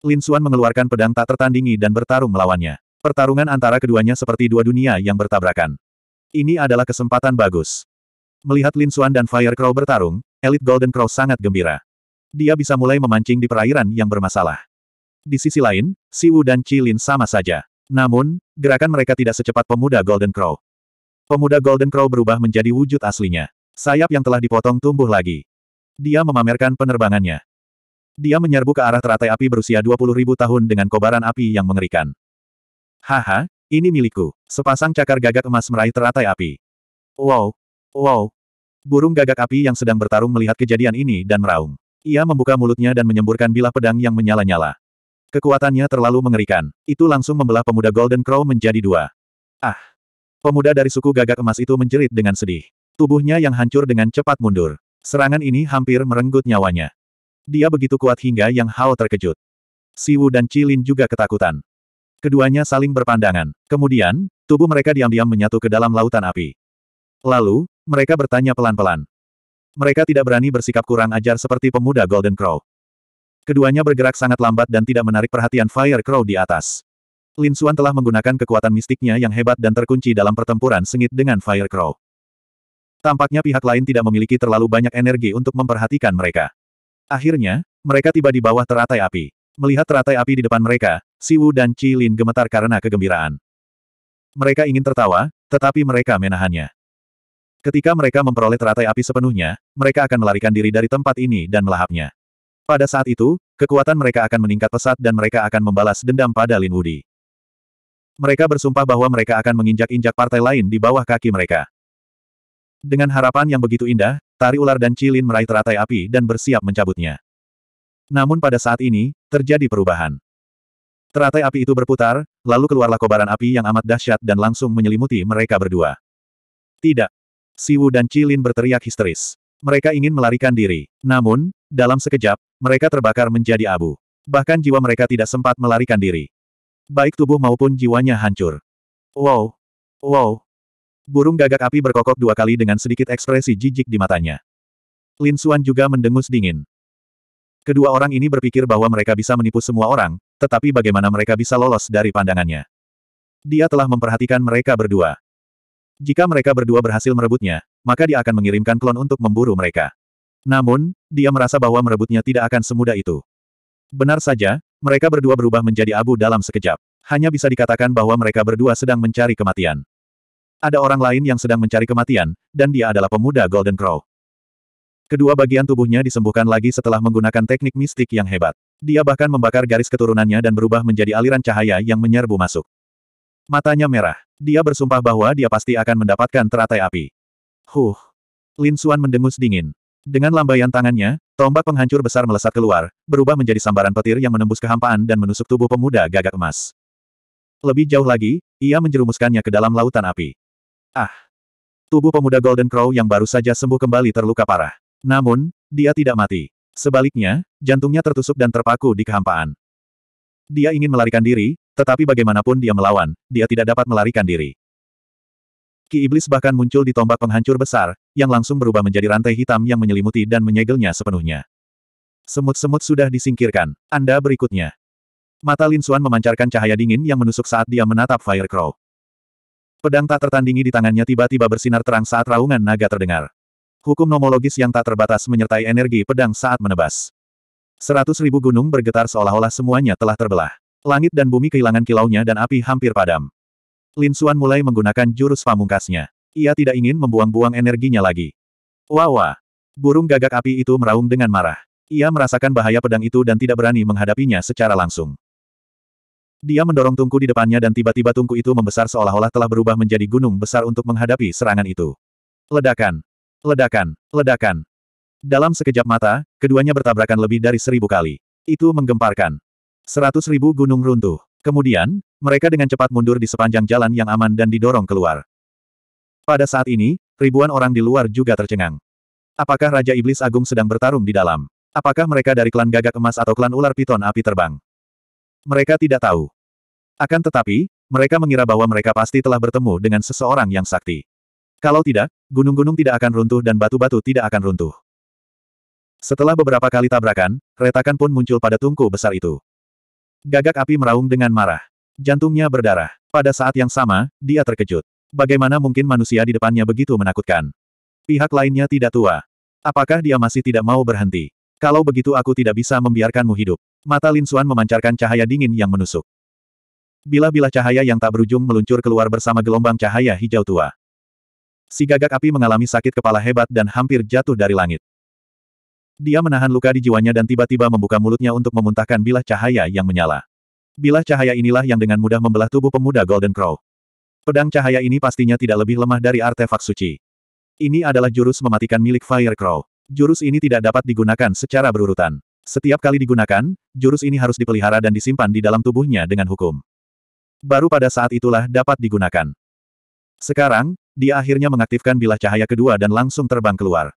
Lin Xuan mengeluarkan pedang tak tertandingi dan bertarung melawannya. Pertarungan antara keduanya seperti dua dunia yang bertabrakan. Ini adalah kesempatan bagus. Melihat Lin Xuan dan Fire Crow bertarung, elit Golden Crow sangat gembira. Dia bisa mulai memancing di perairan yang bermasalah. Di sisi lain, Si Wu dan Chi Lin sama saja. Namun, gerakan mereka tidak secepat pemuda Golden Crow. Pemuda Golden Crow berubah menjadi wujud aslinya. Sayap yang telah dipotong tumbuh lagi. Dia memamerkan penerbangannya. Dia menyerbu ke arah teratai api berusia 20 ribu tahun dengan kobaran api yang mengerikan. Haha, ini milikku. Sepasang cakar gagak emas meraih teratai api. Wow, wow. Burung gagak api yang sedang bertarung melihat kejadian ini dan meraung. Ia membuka mulutnya dan menyemburkan bilah pedang yang menyala-nyala. Kekuatannya terlalu mengerikan. Itu langsung membelah pemuda Golden Crow menjadi dua. Ah! Pemuda dari suku gagak emas itu menjerit dengan sedih. Tubuhnya yang hancur dengan cepat mundur. Serangan ini hampir merenggut nyawanya. Dia begitu kuat hingga Yang Hao terkejut. Siwu dan Cilin juga ketakutan. Keduanya saling berpandangan. Kemudian, tubuh mereka diam-diam menyatu ke dalam lautan api. Lalu, mereka bertanya pelan-pelan. Mereka tidak berani bersikap kurang ajar seperti pemuda Golden Crow. Keduanya bergerak sangat lambat dan tidak menarik perhatian Fire Crow di atas. Lin Xuan telah menggunakan kekuatan mistiknya yang hebat dan terkunci dalam pertempuran sengit dengan Fire Crow. Tampaknya pihak lain tidak memiliki terlalu banyak energi untuk memperhatikan mereka. Akhirnya, mereka tiba di bawah teratai api. Melihat teratai api di depan mereka, Si Wu dan Qi Lin gemetar karena kegembiraan. Mereka ingin tertawa, tetapi mereka menahannya. Ketika mereka memperoleh teratai api sepenuhnya, mereka akan melarikan diri dari tempat ini dan melahapnya. Pada saat itu, kekuatan mereka akan meningkat pesat dan mereka akan membalas dendam pada Lin Wudi. Mereka bersumpah bahwa mereka akan menginjak-injak partai lain di bawah kaki mereka. Dengan harapan yang begitu indah, tari ular dan cilin meraih teratai api dan bersiap mencabutnya. Namun pada saat ini, terjadi perubahan. Teratai api itu berputar, lalu keluarlah kobaran api yang amat dahsyat dan langsung menyelimuti mereka berdua. Tidak. Siwu dan Cilin berteriak histeris. Mereka ingin melarikan diri. Namun, dalam sekejap, mereka terbakar menjadi abu. Bahkan jiwa mereka tidak sempat melarikan diri baik tubuh maupun jiwanya hancur. Wow! Wow! Burung gagak api berkokok dua kali dengan sedikit ekspresi jijik di matanya. Lin Suan juga mendengus dingin. Kedua orang ini berpikir bahwa mereka bisa menipu semua orang, tetapi bagaimana mereka bisa lolos dari pandangannya. Dia telah memperhatikan mereka berdua. Jika mereka berdua berhasil merebutnya, maka dia akan mengirimkan klon untuk memburu mereka. Namun, dia merasa bahwa merebutnya tidak akan semudah itu. Benar saja, mereka berdua berubah menjadi abu dalam sekejap. Hanya bisa dikatakan bahwa mereka berdua sedang mencari kematian. Ada orang lain yang sedang mencari kematian, dan dia adalah pemuda Golden Crow. Kedua bagian tubuhnya disembuhkan lagi setelah menggunakan teknik mistik yang hebat. Dia bahkan membakar garis keturunannya dan berubah menjadi aliran cahaya yang menyerbu masuk. Matanya merah. Dia bersumpah bahwa dia pasti akan mendapatkan teratai api. Huh. Lin Xuan mendengus dingin. Dengan lambaian tangannya, Tombak penghancur besar melesat keluar, berubah menjadi sambaran petir yang menembus kehampaan dan menusuk tubuh pemuda gagak emas. Lebih jauh lagi, ia menjerumuskannya ke dalam lautan api. Ah! Tubuh pemuda Golden Crow yang baru saja sembuh kembali terluka parah. Namun, dia tidak mati. Sebaliknya, jantungnya tertusuk dan terpaku di kehampaan. Dia ingin melarikan diri, tetapi bagaimanapun dia melawan, dia tidak dapat melarikan diri. Ki Iblis bahkan muncul di tombak penghancur besar, yang langsung berubah menjadi rantai hitam yang menyelimuti dan menyegelnya sepenuhnya. Semut-semut sudah disingkirkan. Anda berikutnya. Mata Lin Xuan memancarkan cahaya dingin yang menusuk saat dia menatap Fire Crow. Pedang tak tertandingi di tangannya tiba-tiba bersinar terang saat raungan naga terdengar. Hukum nomologis yang tak terbatas menyertai energi pedang saat menebas. Seratus ribu gunung bergetar seolah-olah semuanya telah terbelah. Langit dan bumi kehilangan kilaunya dan api hampir padam. Lin Suan mulai menggunakan jurus pamungkasnya. Ia tidak ingin membuang-buang energinya lagi. Wawa! Burung gagak api itu meraung dengan marah. Ia merasakan bahaya pedang itu dan tidak berani menghadapinya secara langsung. Dia mendorong tungku di depannya dan tiba-tiba tungku itu membesar seolah-olah telah berubah menjadi gunung besar untuk menghadapi serangan itu. Ledakan! Ledakan! Ledakan! Dalam sekejap mata, keduanya bertabrakan lebih dari seribu kali. Itu menggemparkan. Seratus ribu gunung runtuh. Kemudian, mereka dengan cepat mundur di sepanjang jalan yang aman dan didorong keluar. Pada saat ini, ribuan orang di luar juga tercengang. Apakah Raja Iblis Agung sedang bertarung di dalam? Apakah mereka dari klan gagak emas atau klan ular piton api terbang? Mereka tidak tahu. Akan tetapi, mereka mengira bahwa mereka pasti telah bertemu dengan seseorang yang sakti. Kalau tidak, gunung-gunung tidak akan runtuh dan batu-batu tidak akan runtuh. Setelah beberapa kali tabrakan, retakan pun muncul pada tungku besar itu. Gagak api meraung dengan marah. Jantungnya berdarah. Pada saat yang sama, dia terkejut. Bagaimana mungkin manusia di depannya begitu menakutkan? Pihak lainnya tidak tua. Apakah dia masih tidak mau berhenti? Kalau begitu aku tidak bisa membiarkanmu hidup. Mata Lin Suan memancarkan cahaya dingin yang menusuk. Bila-bila cahaya yang tak berujung meluncur keluar bersama gelombang cahaya hijau tua. Si gagak api mengalami sakit kepala hebat dan hampir jatuh dari langit. Dia menahan luka di jiwanya dan tiba-tiba membuka mulutnya untuk memuntahkan bilah cahaya yang menyala. Bilah cahaya inilah yang dengan mudah membelah tubuh pemuda Golden Crow. Pedang cahaya ini pastinya tidak lebih lemah dari artefak suci. Ini adalah jurus mematikan milik Fire Crow. Jurus ini tidak dapat digunakan secara berurutan. Setiap kali digunakan, jurus ini harus dipelihara dan disimpan di dalam tubuhnya dengan hukum. Baru pada saat itulah dapat digunakan. Sekarang, dia akhirnya mengaktifkan bilah cahaya kedua dan langsung terbang keluar.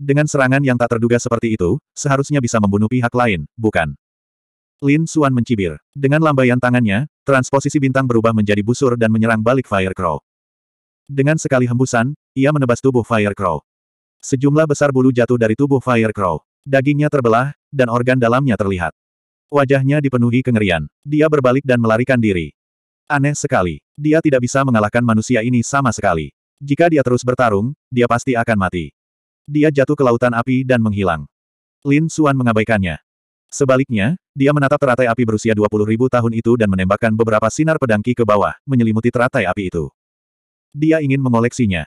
Dengan serangan yang tak terduga seperti itu, seharusnya bisa membunuh pihak lain, bukan? Lin Suan mencibir. Dengan lambaian tangannya, transposisi bintang berubah menjadi busur dan menyerang balik Firecrow. Dengan sekali hembusan, ia menebas tubuh Firecrow. Sejumlah besar bulu jatuh dari tubuh Firecrow. Dagingnya terbelah, dan organ dalamnya terlihat. Wajahnya dipenuhi kengerian. Dia berbalik dan melarikan diri. Aneh sekali. Dia tidak bisa mengalahkan manusia ini sama sekali. Jika dia terus bertarung, dia pasti akan mati. Dia jatuh ke lautan api dan menghilang. Lin Suan mengabaikannya. Sebaliknya, dia menatap teratai api berusia 20.000 tahun itu dan menembakkan beberapa sinar pedangki ke bawah, menyelimuti teratai api itu. Dia ingin mengoleksinya.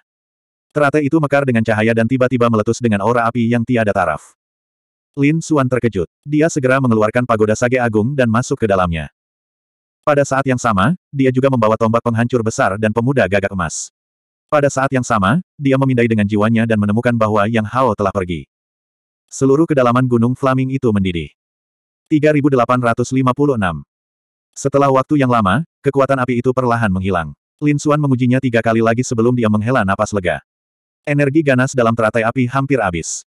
Teratai itu mekar dengan cahaya dan tiba-tiba meletus dengan aura api yang tiada taraf. Lin Suan terkejut. Dia segera mengeluarkan pagoda sage agung dan masuk ke dalamnya. Pada saat yang sama, dia juga membawa tombak penghancur besar dan pemuda gagak emas. Pada saat yang sama, dia memindai dengan jiwanya dan menemukan bahwa Yang Hao telah pergi. Seluruh kedalaman Gunung Flaming itu mendidih. 3856. Setelah waktu yang lama, kekuatan api itu perlahan menghilang. Lin Xuan mengujinya tiga kali lagi sebelum dia menghela napas lega. Energi ganas dalam teratai api hampir habis.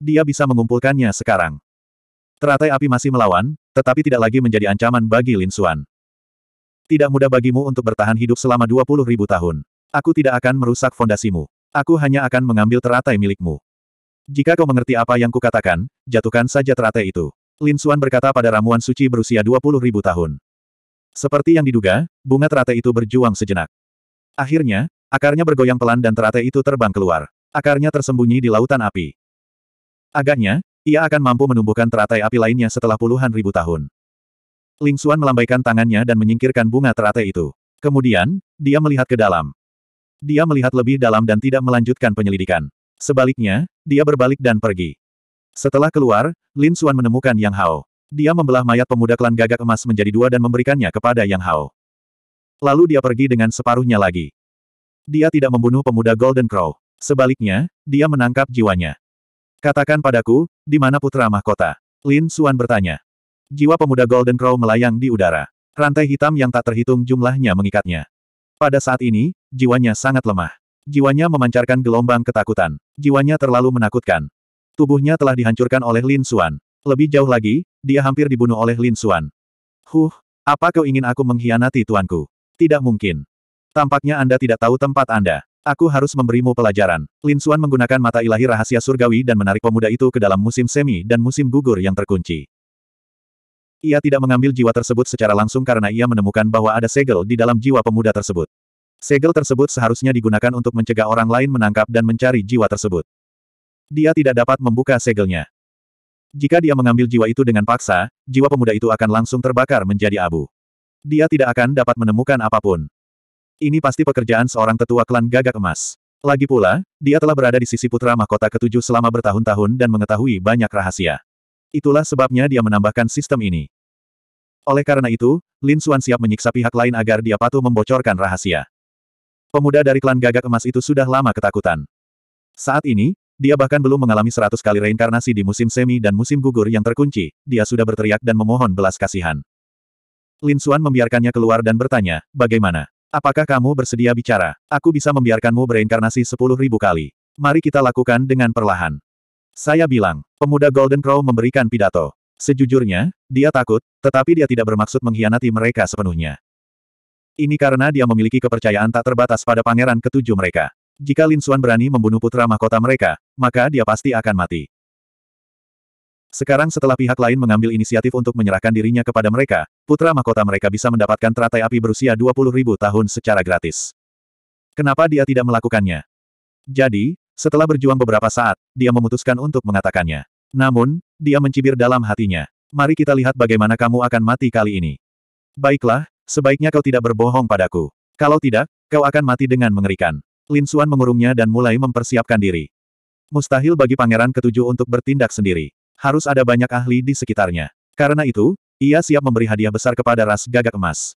Dia bisa mengumpulkannya sekarang. Teratai api masih melawan, tetapi tidak lagi menjadi ancaman bagi Lin Xuan. Tidak mudah bagimu untuk bertahan hidup selama 20 ribu tahun. Aku tidak akan merusak fondasimu. Aku hanya akan mengambil teratai milikmu. Jika kau mengerti apa yang kukatakan, jatuhkan saja teratai itu. Lin Suan berkata pada ramuan suci berusia 20 ribu tahun. Seperti yang diduga, bunga teratai itu berjuang sejenak. Akhirnya, akarnya bergoyang pelan dan teratai itu terbang keluar. Akarnya tersembunyi di lautan api. Agaknya, ia akan mampu menumbuhkan teratai api lainnya setelah puluhan ribu tahun. Ling Xuan melambaikan tangannya dan menyingkirkan bunga teratai itu. Kemudian, dia melihat ke dalam. Dia melihat lebih dalam dan tidak melanjutkan penyelidikan. Sebaliknya, dia berbalik dan pergi. Setelah keluar, Lin Xuan menemukan Yang Hao. Dia membelah mayat pemuda klan gagak emas menjadi dua dan memberikannya kepada Yang Hao. Lalu dia pergi dengan separuhnya lagi. Dia tidak membunuh pemuda Golden Crow. Sebaliknya, dia menangkap jiwanya. Katakan padaku, di mana putra mahkota? Lin Xuan bertanya. Jiwa pemuda Golden Crow melayang di udara. Rantai hitam yang tak terhitung jumlahnya mengikatnya. Pada saat ini, jiwanya sangat lemah. Jiwanya memancarkan gelombang ketakutan. Jiwanya terlalu menakutkan. Tubuhnya telah dihancurkan oleh Lin Xuan. Lebih jauh lagi, dia hampir dibunuh oleh Lin Xuan. Huh, apa kau ingin aku mengkhianati tuanku? Tidak mungkin. Tampaknya Anda tidak tahu tempat Anda. Aku harus memberimu pelajaran. Lin Xuan menggunakan mata ilahi rahasia surgawi dan menarik pemuda itu ke dalam musim semi dan musim gugur yang terkunci. Ia tidak mengambil jiwa tersebut secara langsung karena ia menemukan bahwa ada segel di dalam jiwa pemuda tersebut. Segel tersebut seharusnya digunakan untuk mencegah orang lain menangkap dan mencari jiwa tersebut dia tidak dapat membuka segelnya. Jika dia mengambil jiwa itu dengan paksa, jiwa pemuda itu akan langsung terbakar menjadi abu. Dia tidak akan dapat menemukan apapun. Ini pasti pekerjaan seorang tetua klan gagak emas. Lagi pula, dia telah berada di sisi putra mahkota ketujuh selama bertahun-tahun dan mengetahui banyak rahasia. Itulah sebabnya dia menambahkan sistem ini. Oleh karena itu, Lin Xuan siap menyiksa pihak lain agar dia patuh membocorkan rahasia. Pemuda dari klan gagak emas itu sudah lama ketakutan. Saat ini, dia bahkan belum mengalami seratus kali reinkarnasi di musim semi dan musim gugur yang terkunci, dia sudah berteriak dan memohon belas kasihan. Lin Suan membiarkannya keluar dan bertanya, bagaimana? Apakah kamu bersedia bicara? Aku bisa membiarkanmu bereinkarnasi sepuluh ribu kali. Mari kita lakukan dengan perlahan. Saya bilang, pemuda Golden Crow memberikan pidato. Sejujurnya, dia takut, tetapi dia tidak bermaksud mengkhianati mereka sepenuhnya. Ini karena dia memiliki kepercayaan tak terbatas pada pangeran ketujuh mereka. Jika Lin Xuan berani membunuh putra mahkota mereka, maka dia pasti akan mati. Sekarang setelah pihak lain mengambil inisiatif untuk menyerahkan dirinya kepada mereka, putra mahkota mereka bisa mendapatkan teratai api berusia 20.000 tahun secara gratis. Kenapa dia tidak melakukannya? Jadi, setelah berjuang beberapa saat, dia memutuskan untuk mengatakannya. Namun, dia mencibir dalam hatinya. Mari kita lihat bagaimana kamu akan mati kali ini. Baiklah, sebaiknya kau tidak berbohong padaku. Kalau tidak, kau akan mati dengan mengerikan. Lin Xuan mengurungnya dan mulai mempersiapkan diri. Mustahil bagi pangeran ketujuh untuk bertindak sendiri. Harus ada banyak ahli di sekitarnya. Karena itu, ia siap memberi hadiah besar kepada ras gagak emas.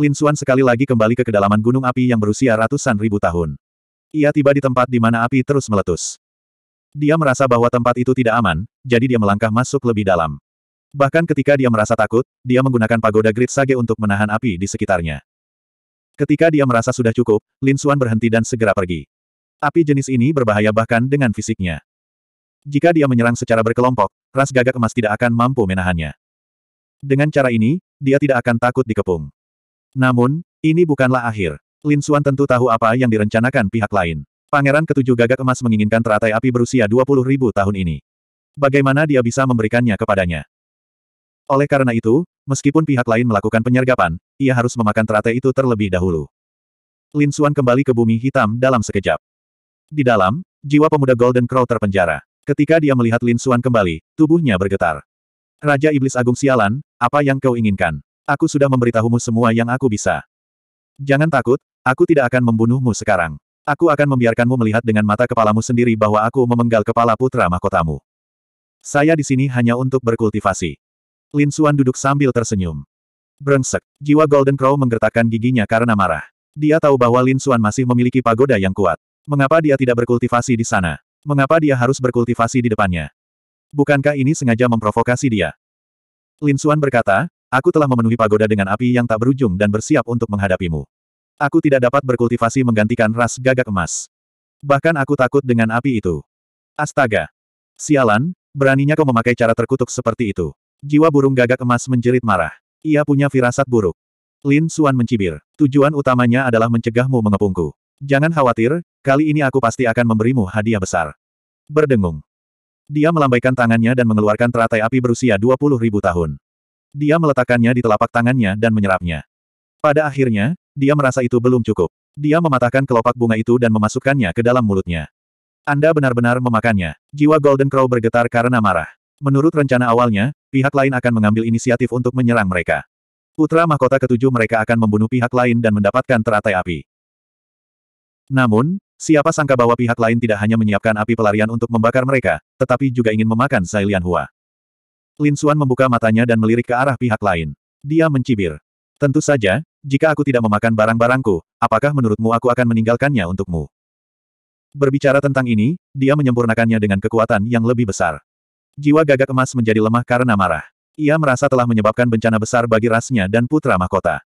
Lin Xuan sekali lagi kembali ke kedalaman gunung api yang berusia ratusan ribu tahun. Ia tiba di tempat di mana api terus meletus. Dia merasa bahwa tempat itu tidak aman, jadi dia melangkah masuk lebih dalam. Bahkan ketika dia merasa takut, dia menggunakan pagoda Grid Sage untuk menahan api di sekitarnya. Ketika dia merasa sudah cukup, Lin Xuan berhenti dan segera pergi. Api jenis ini berbahaya bahkan dengan fisiknya. Jika dia menyerang secara berkelompok, ras gagak emas tidak akan mampu menahannya. Dengan cara ini, dia tidak akan takut dikepung. Namun, ini bukanlah akhir. Lin Xuan tentu tahu apa yang direncanakan pihak lain. Pangeran ketujuh gagak emas menginginkan teratai api berusia 20.000 tahun ini. Bagaimana dia bisa memberikannya kepadanya? Oleh karena itu, meskipun pihak lain melakukan penyergapan, ia harus memakan teratai itu terlebih dahulu. Lin Xuan kembali ke bumi hitam dalam sekejap. Di dalam, jiwa pemuda Golden Crow terpenjara. Ketika dia melihat Lin Xuan kembali, tubuhnya bergetar. Raja Iblis Agung Sialan, apa yang kau inginkan? Aku sudah memberitahumu semua yang aku bisa. Jangan takut, aku tidak akan membunuhmu sekarang. Aku akan membiarkanmu melihat dengan mata kepalamu sendiri bahwa aku memenggal kepala putra mahkotamu. Saya di sini hanya untuk berkultivasi. Lin Suan duduk sambil tersenyum. Brengsek, jiwa Golden Crow menggertakkan giginya karena marah. Dia tahu bahwa Lin Suan masih memiliki pagoda yang kuat. Mengapa dia tidak berkultivasi di sana? Mengapa dia harus berkultivasi di depannya? Bukankah ini sengaja memprovokasi dia? Lin Suan berkata, aku telah memenuhi pagoda dengan api yang tak berujung dan bersiap untuk menghadapimu. Aku tidak dapat berkultivasi menggantikan ras gagak emas. Bahkan aku takut dengan api itu. Astaga! Sialan, beraninya kau memakai cara terkutuk seperti itu. Jiwa burung gagak emas menjerit marah. Ia punya firasat buruk. Lin Suan mencibir. Tujuan utamanya adalah mencegahmu mengepungku. Jangan khawatir, kali ini aku pasti akan memberimu hadiah besar. Berdengung. Dia melambaikan tangannya dan mengeluarkan teratai api berusia 20 ribu tahun. Dia meletakkannya di telapak tangannya dan menyerapnya. Pada akhirnya, dia merasa itu belum cukup. Dia mematahkan kelopak bunga itu dan memasukkannya ke dalam mulutnya. Anda benar-benar memakannya. Jiwa Golden Crow bergetar karena marah. Menurut rencana awalnya, pihak lain akan mengambil inisiatif untuk menyerang mereka. Putra mahkota ketujuh mereka akan membunuh pihak lain dan mendapatkan teratai api. Namun, siapa sangka bahwa pihak lain tidak hanya menyiapkan api pelarian untuk membakar mereka, tetapi juga ingin memakan Zailian Hua. Lin Xuan membuka matanya dan melirik ke arah pihak lain. Dia mencibir. Tentu saja, jika aku tidak memakan barang-barangku, apakah menurutmu aku akan meninggalkannya untukmu? Berbicara tentang ini, dia menyempurnakannya dengan kekuatan yang lebih besar. Jiwa gagak emas menjadi lemah karena marah. Ia merasa telah menyebabkan bencana besar bagi rasnya dan putra mahkota.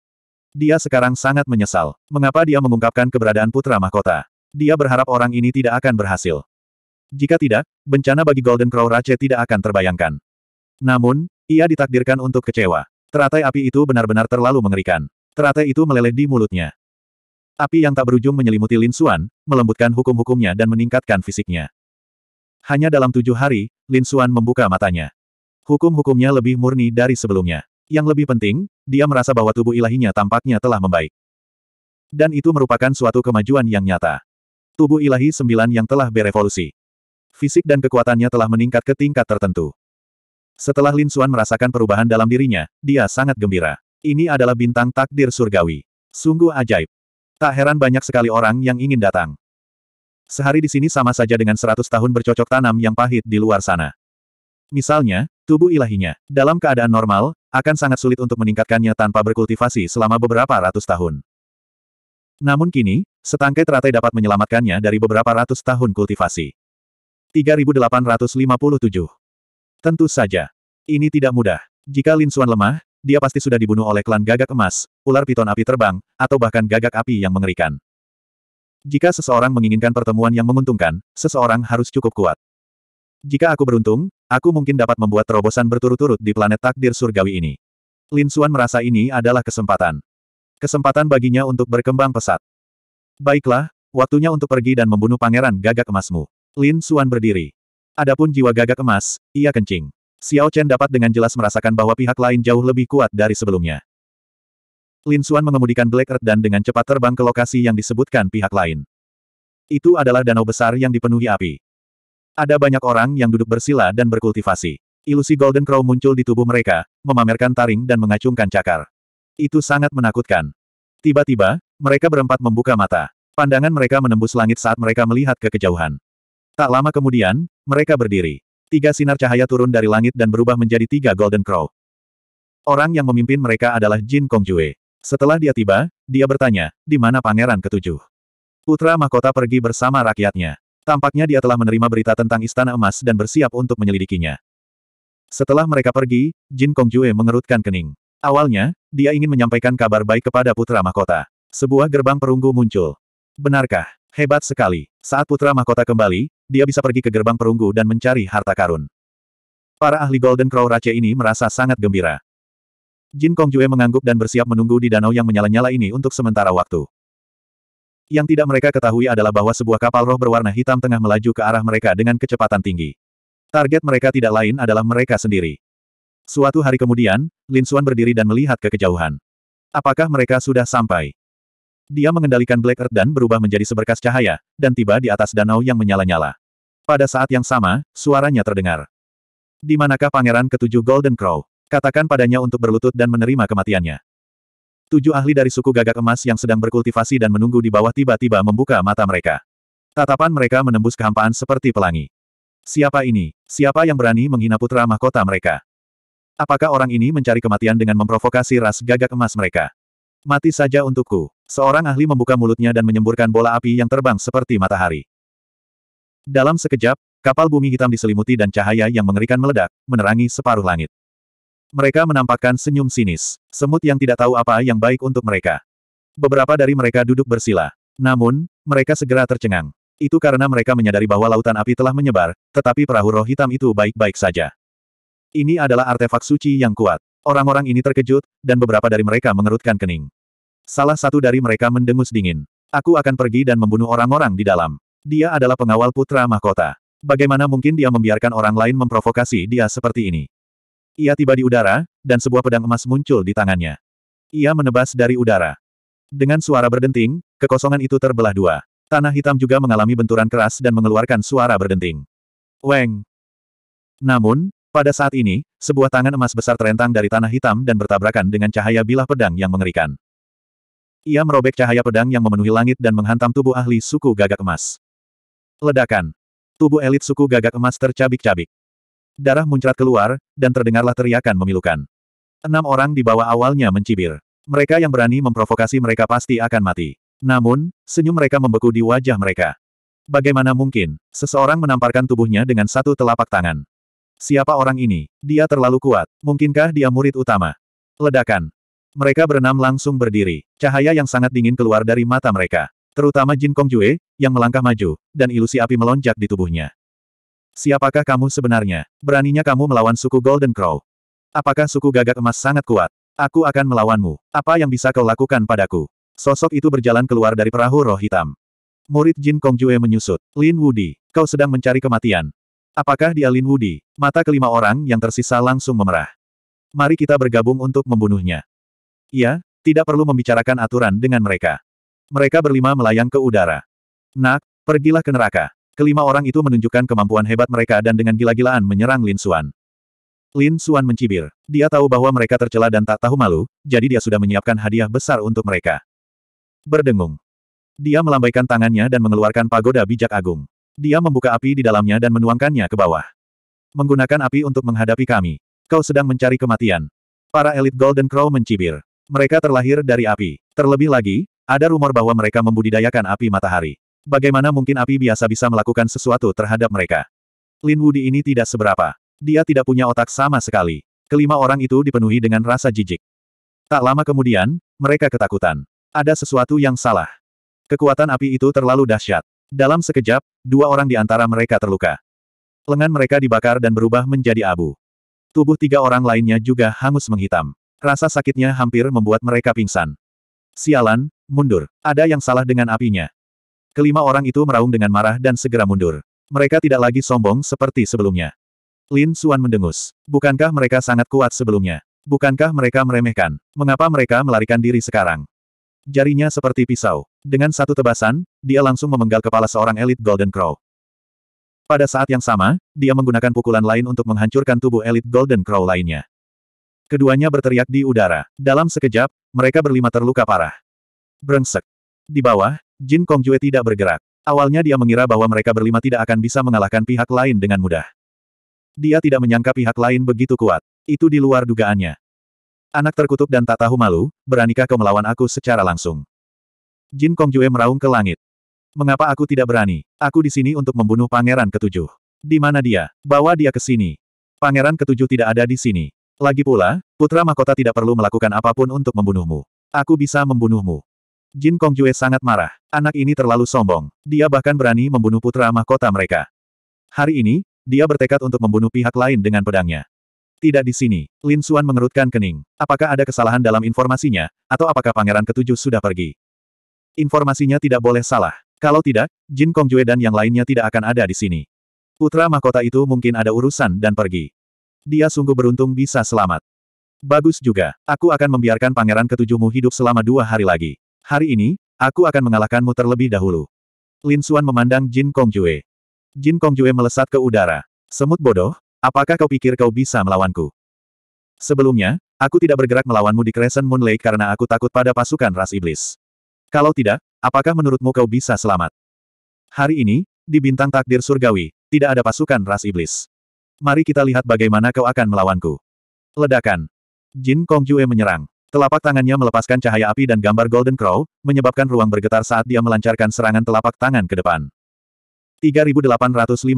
Dia sekarang sangat menyesal. Mengapa dia mengungkapkan keberadaan putra mahkota? Dia berharap orang ini tidak akan berhasil. Jika tidak, bencana bagi Golden Crow Rache tidak akan terbayangkan. Namun, ia ditakdirkan untuk kecewa. Teratai api itu benar-benar terlalu mengerikan. Teratai itu meleleh di mulutnya. Api yang tak berujung menyelimuti Lin Xuan, melembutkan hukum-hukumnya dan meningkatkan fisiknya. Hanya dalam tujuh hari, Lin Xuan membuka matanya. Hukum-hukumnya lebih murni dari sebelumnya. Yang lebih penting, dia merasa bahwa tubuh ilahinya tampaknya telah membaik. Dan itu merupakan suatu kemajuan yang nyata. Tubuh ilahi sembilan yang telah berevolusi. Fisik dan kekuatannya telah meningkat ke tingkat tertentu. Setelah Lin Xuan merasakan perubahan dalam dirinya, dia sangat gembira. Ini adalah bintang takdir surgawi. Sungguh ajaib. Tak heran banyak sekali orang yang ingin datang. Sehari di sini sama saja dengan seratus tahun bercocok tanam yang pahit di luar sana. Misalnya, tubuh ilahinya, dalam keadaan normal, akan sangat sulit untuk meningkatkannya tanpa berkultivasi selama beberapa ratus tahun. Namun kini, setangkai teratai dapat menyelamatkannya dari beberapa ratus tahun kultivasi. 3857 Tentu saja. Ini tidak mudah. Jika Lin Suan lemah, dia pasti sudah dibunuh oleh klan gagak emas, ular piton api terbang, atau bahkan gagak api yang mengerikan. Jika seseorang menginginkan pertemuan yang menguntungkan, seseorang harus cukup kuat. Jika aku beruntung, aku mungkin dapat membuat terobosan berturut-turut di planet takdir surgawi ini. Lin Xuan merasa ini adalah kesempatan. Kesempatan baginya untuk berkembang pesat. Baiklah, waktunya untuk pergi dan membunuh pangeran gagak emasmu. Lin Xuan berdiri. Adapun jiwa gagak emas, ia kencing. Xiao Chen dapat dengan jelas merasakan bahwa pihak lain jauh lebih kuat dari sebelumnya. Lin Xuan mengemudikan Black Earth dan dengan cepat terbang ke lokasi yang disebutkan pihak lain. Itu adalah danau besar yang dipenuhi api. Ada banyak orang yang duduk bersila dan berkultivasi. Ilusi Golden Crow muncul di tubuh mereka, memamerkan taring dan mengacungkan cakar. Itu sangat menakutkan. Tiba-tiba, mereka berempat membuka mata. Pandangan mereka menembus langit saat mereka melihat ke kejauhan. Tak lama kemudian, mereka berdiri. Tiga sinar cahaya turun dari langit dan berubah menjadi tiga Golden Crow. Orang yang memimpin mereka adalah Jin Kong Kongjue. Setelah dia tiba, dia bertanya, di mana pangeran ketujuh? Putra mahkota pergi bersama rakyatnya. Tampaknya dia telah menerima berita tentang istana emas dan bersiap untuk menyelidikinya. Setelah mereka pergi, Jin Kong Kongjue mengerutkan kening. Awalnya, dia ingin menyampaikan kabar baik kepada putra mahkota. Sebuah gerbang perunggu muncul. Benarkah? Hebat sekali. Saat putra mahkota kembali, dia bisa pergi ke gerbang perunggu dan mencari harta karun. Para ahli Golden Crow Raja ini merasa sangat gembira. Jin Kong Kongjue mengangguk dan bersiap menunggu di danau yang menyala-nyala ini untuk sementara waktu. Yang tidak mereka ketahui adalah bahwa sebuah kapal roh berwarna hitam tengah melaju ke arah mereka dengan kecepatan tinggi. Target mereka tidak lain adalah mereka sendiri. Suatu hari kemudian, Lin Suan berdiri dan melihat ke kejauhan. Apakah mereka sudah sampai? Dia mengendalikan Black Earth dan berubah menjadi seberkas cahaya, dan tiba di atas danau yang menyala-nyala. Pada saat yang sama, suaranya terdengar. Di manakah Pangeran Ketujuh Golden Crow? Katakan padanya untuk berlutut dan menerima kematiannya. Tujuh ahli dari suku gagak emas yang sedang berkultivasi dan menunggu di bawah tiba-tiba membuka mata mereka. Tatapan mereka menembus kehampaan seperti pelangi. Siapa ini? Siapa yang berani menghina putra mahkota mereka? Apakah orang ini mencari kematian dengan memprovokasi ras gagak emas mereka? Mati saja untukku. Seorang ahli membuka mulutnya dan menyemburkan bola api yang terbang seperti matahari. Dalam sekejap, kapal bumi hitam diselimuti dan cahaya yang mengerikan meledak, menerangi separuh langit. Mereka menampakkan senyum sinis. Semut yang tidak tahu apa yang baik untuk mereka. Beberapa dari mereka duduk bersila. Namun, mereka segera tercengang. Itu karena mereka menyadari bahwa lautan api telah menyebar, tetapi perahu roh hitam itu baik-baik saja. Ini adalah artefak suci yang kuat. Orang-orang ini terkejut, dan beberapa dari mereka mengerutkan kening. Salah satu dari mereka mendengus dingin. Aku akan pergi dan membunuh orang-orang di dalam. Dia adalah pengawal putra mahkota. Bagaimana mungkin dia membiarkan orang lain memprovokasi dia seperti ini? Ia tiba di udara, dan sebuah pedang emas muncul di tangannya. Ia menebas dari udara. Dengan suara berdenting, kekosongan itu terbelah dua. Tanah hitam juga mengalami benturan keras dan mengeluarkan suara berdenting. Weng! Namun, pada saat ini, sebuah tangan emas besar terentang dari tanah hitam dan bertabrakan dengan cahaya bilah pedang yang mengerikan. Ia merobek cahaya pedang yang memenuhi langit dan menghantam tubuh ahli suku gagak emas. Ledakan. Tubuh elit suku gagak emas tercabik-cabik. Darah muncrat keluar, dan terdengarlah teriakan memilukan. Enam orang di bawah awalnya mencibir. Mereka yang berani memprovokasi mereka pasti akan mati. Namun, senyum mereka membeku di wajah mereka. Bagaimana mungkin, seseorang menamparkan tubuhnya dengan satu telapak tangan. Siapa orang ini? Dia terlalu kuat. Mungkinkah dia murid utama? Ledakan. Mereka berenam langsung berdiri. Cahaya yang sangat dingin keluar dari mata mereka. Terutama Jin Kong Jue, yang melangkah maju, dan ilusi api melonjak di tubuhnya. Siapakah kamu sebenarnya? Beraninya kamu melawan suku Golden Crow? Apakah suku gagak emas sangat kuat? Aku akan melawanmu. Apa yang bisa kau lakukan padaku? Sosok itu berjalan keluar dari perahu roh hitam. Murid Jin Kong Jue menyusut. Lin Wudi, kau sedang mencari kematian. Apakah dia Lin Wudi? Mata kelima orang yang tersisa langsung memerah. Mari kita bergabung untuk membunuhnya. Iya, tidak perlu membicarakan aturan dengan mereka. Mereka berlima melayang ke udara. Nak, pergilah ke neraka. Kelima orang itu menunjukkan kemampuan hebat mereka dan dengan gila-gilaan menyerang Lin Xuan. Lin Xuan mencibir. Dia tahu bahwa mereka tercela dan tak tahu malu, jadi dia sudah menyiapkan hadiah besar untuk mereka. Berdengung. Dia melambaikan tangannya dan mengeluarkan pagoda bijak agung. Dia membuka api di dalamnya dan menuangkannya ke bawah. Menggunakan api untuk menghadapi kami. Kau sedang mencari kematian. Para elit Golden Crow mencibir. Mereka terlahir dari api. Terlebih lagi, ada rumor bahwa mereka membudidayakan api matahari. Bagaimana mungkin api biasa bisa melakukan sesuatu terhadap mereka? Lin Wudi ini tidak seberapa. Dia tidak punya otak sama sekali. Kelima orang itu dipenuhi dengan rasa jijik. Tak lama kemudian, mereka ketakutan. Ada sesuatu yang salah. Kekuatan api itu terlalu dahsyat. Dalam sekejap, dua orang di antara mereka terluka. Lengan mereka dibakar dan berubah menjadi abu. Tubuh tiga orang lainnya juga hangus menghitam. Rasa sakitnya hampir membuat mereka pingsan. Sialan, mundur. Ada yang salah dengan apinya. Kelima orang itu meraung dengan marah dan segera mundur. Mereka tidak lagi sombong seperti sebelumnya. Lin Suan mendengus. Bukankah mereka sangat kuat sebelumnya? Bukankah mereka meremehkan? Mengapa mereka melarikan diri sekarang? Jarinya seperti pisau. Dengan satu tebasan, dia langsung memenggal kepala seorang elit Golden Crow. Pada saat yang sama, dia menggunakan pukulan lain untuk menghancurkan tubuh elit Golden Crow lainnya. Keduanya berteriak di udara. Dalam sekejap, mereka berlima terluka parah. Brengsek. Di bawah, Jin Kongjue tidak bergerak. Awalnya dia mengira bahwa mereka berlima tidak akan bisa mengalahkan pihak lain dengan mudah. Dia tidak menyangka pihak lain begitu kuat. Itu di luar dugaannya. Anak terkutuk dan tak tahu malu, beranikah kau melawan aku secara langsung? Jin Kongjue meraung ke langit. Mengapa aku tidak berani? Aku di sini untuk membunuh pangeran ketujuh. Di mana dia? Bawa dia ke sini. Pangeran ketujuh tidak ada di sini. Lagi pula, putra mahkota tidak perlu melakukan apapun untuk membunuhmu. Aku bisa membunuhmu. Jin Kong Kongjue sangat marah. Anak ini terlalu sombong. Dia bahkan berani membunuh putra mahkota mereka. Hari ini, dia bertekad untuk membunuh pihak lain dengan pedangnya. Tidak di sini. Lin Suan mengerutkan kening. Apakah ada kesalahan dalam informasinya, atau apakah pangeran ketujuh sudah pergi? Informasinya tidak boleh salah. Kalau tidak, Jin Kong Kongjue dan yang lainnya tidak akan ada di sini. Putra mahkota itu mungkin ada urusan dan pergi. Dia sungguh beruntung bisa selamat. Bagus juga, aku akan membiarkan pangeran ketujuhmu hidup selama dua hari lagi. Hari ini, aku akan mengalahkanmu terlebih dahulu. Lin Xuan memandang Jin Kong Kongjue. Jin Kong Kongjue melesat ke udara. Semut bodoh, apakah kau pikir kau bisa melawanku? Sebelumnya, aku tidak bergerak melawanmu di Crescent Moon Lake karena aku takut pada pasukan ras iblis. Kalau tidak, apakah menurutmu kau bisa selamat? Hari ini, di bintang takdir surgawi, tidak ada pasukan ras iblis. Mari kita lihat bagaimana kau akan melawanku. Ledakan. Jin Kong Kongjue menyerang. Telapak tangannya melepaskan cahaya api dan gambar Golden Crow, menyebabkan ruang bergetar saat dia melancarkan serangan telapak tangan ke depan. 3858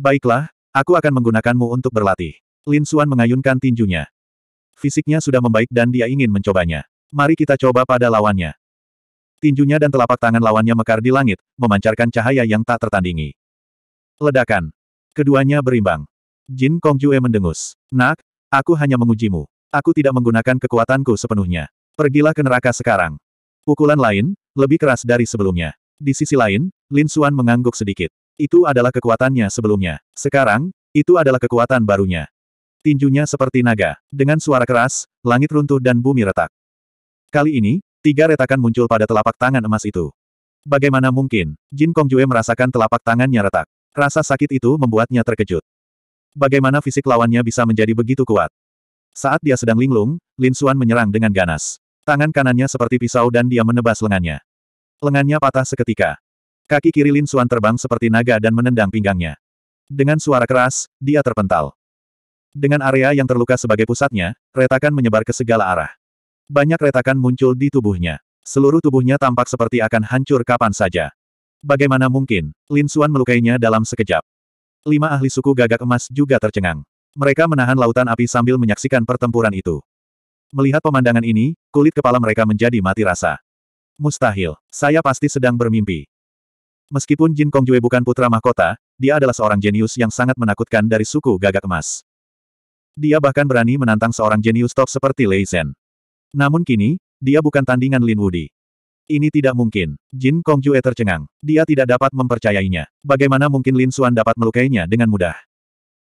Baiklah, aku akan menggunakanmu untuk berlatih. Lin Suan mengayunkan tinjunya. Fisiknya sudah membaik dan dia ingin mencobanya. Mari kita coba pada lawannya. Tinjunya dan telapak tangan lawannya mekar di langit, memancarkan cahaya yang tak tertandingi. Ledakan. Keduanya berimbang. Jin Kong Jue mendengus. Nak, aku hanya mengujimu. Aku tidak menggunakan kekuatanku sepenuhnya. Pergilah ke neraka sekarang. Pukulan lain, lebih keras dari sebelumnya. Di sisi lain, Lin Xuan mengangguk sedikit. Itu adalah kekuatannya sebelumnya. Sekarang, itu adalah kekuatan barunya. Tinjunya seperti naga. Dengan suara keras, langit runtuh dan bumi retak. Kali ini, tiga retakan muncul pada telapak tangan emas itu. Bagaimana mungkin, Jin Kong Yue merasakan telapak tangannya retak. Rasa sakit itu membuatnya terkejut. Bagaimana fisik lawannya bisa menjadi begitu kuat? Saat dia sedang linglung, Lin Suan menyerang dengan ganas. Tangan kanannya seperti pisau dan dia menebas lengannya. Lengannya patah seketika. Kaki kiri Lin Suan terbang seperti naga dan menendang pinggangnya. Dengan suara keras, dia terpental. Dengan area yang terluka sebagai pusatnya, retakan menyebar ke segala arah. Banyak retakan muncul di tubuhnya. Seluruh tubuhnya tampak seperti akan hancur kapan saja. Bagaimana mungkin? Lin Suan melukainya dalam sekejap. Lima ahli suku gagak emas juga tercengang. Mereka menahan lautan api sambil menyaksikan pertempuran itu. Melihat pemandangan ini, kulit kepala mereka menjadi mati rasa. Mustahil, saya pasti sedang bermimpi. Meskipun Jin Kongjue bukan putra mahkota, dia adalah seorang jenius yang sangat menakutkan dari suku gagak emas. Dia bahkan berani menantang seorang jenius top seperti Lei Zhen. Namun kini, dia bukan tandingan Lin Wudi. Ini tidak mungkin. Jin Kongjue tercengang. Dia tidak dapat mempercayainya. Bagaimana mungkin Lin Xuan dapat melukainya dengan mudah?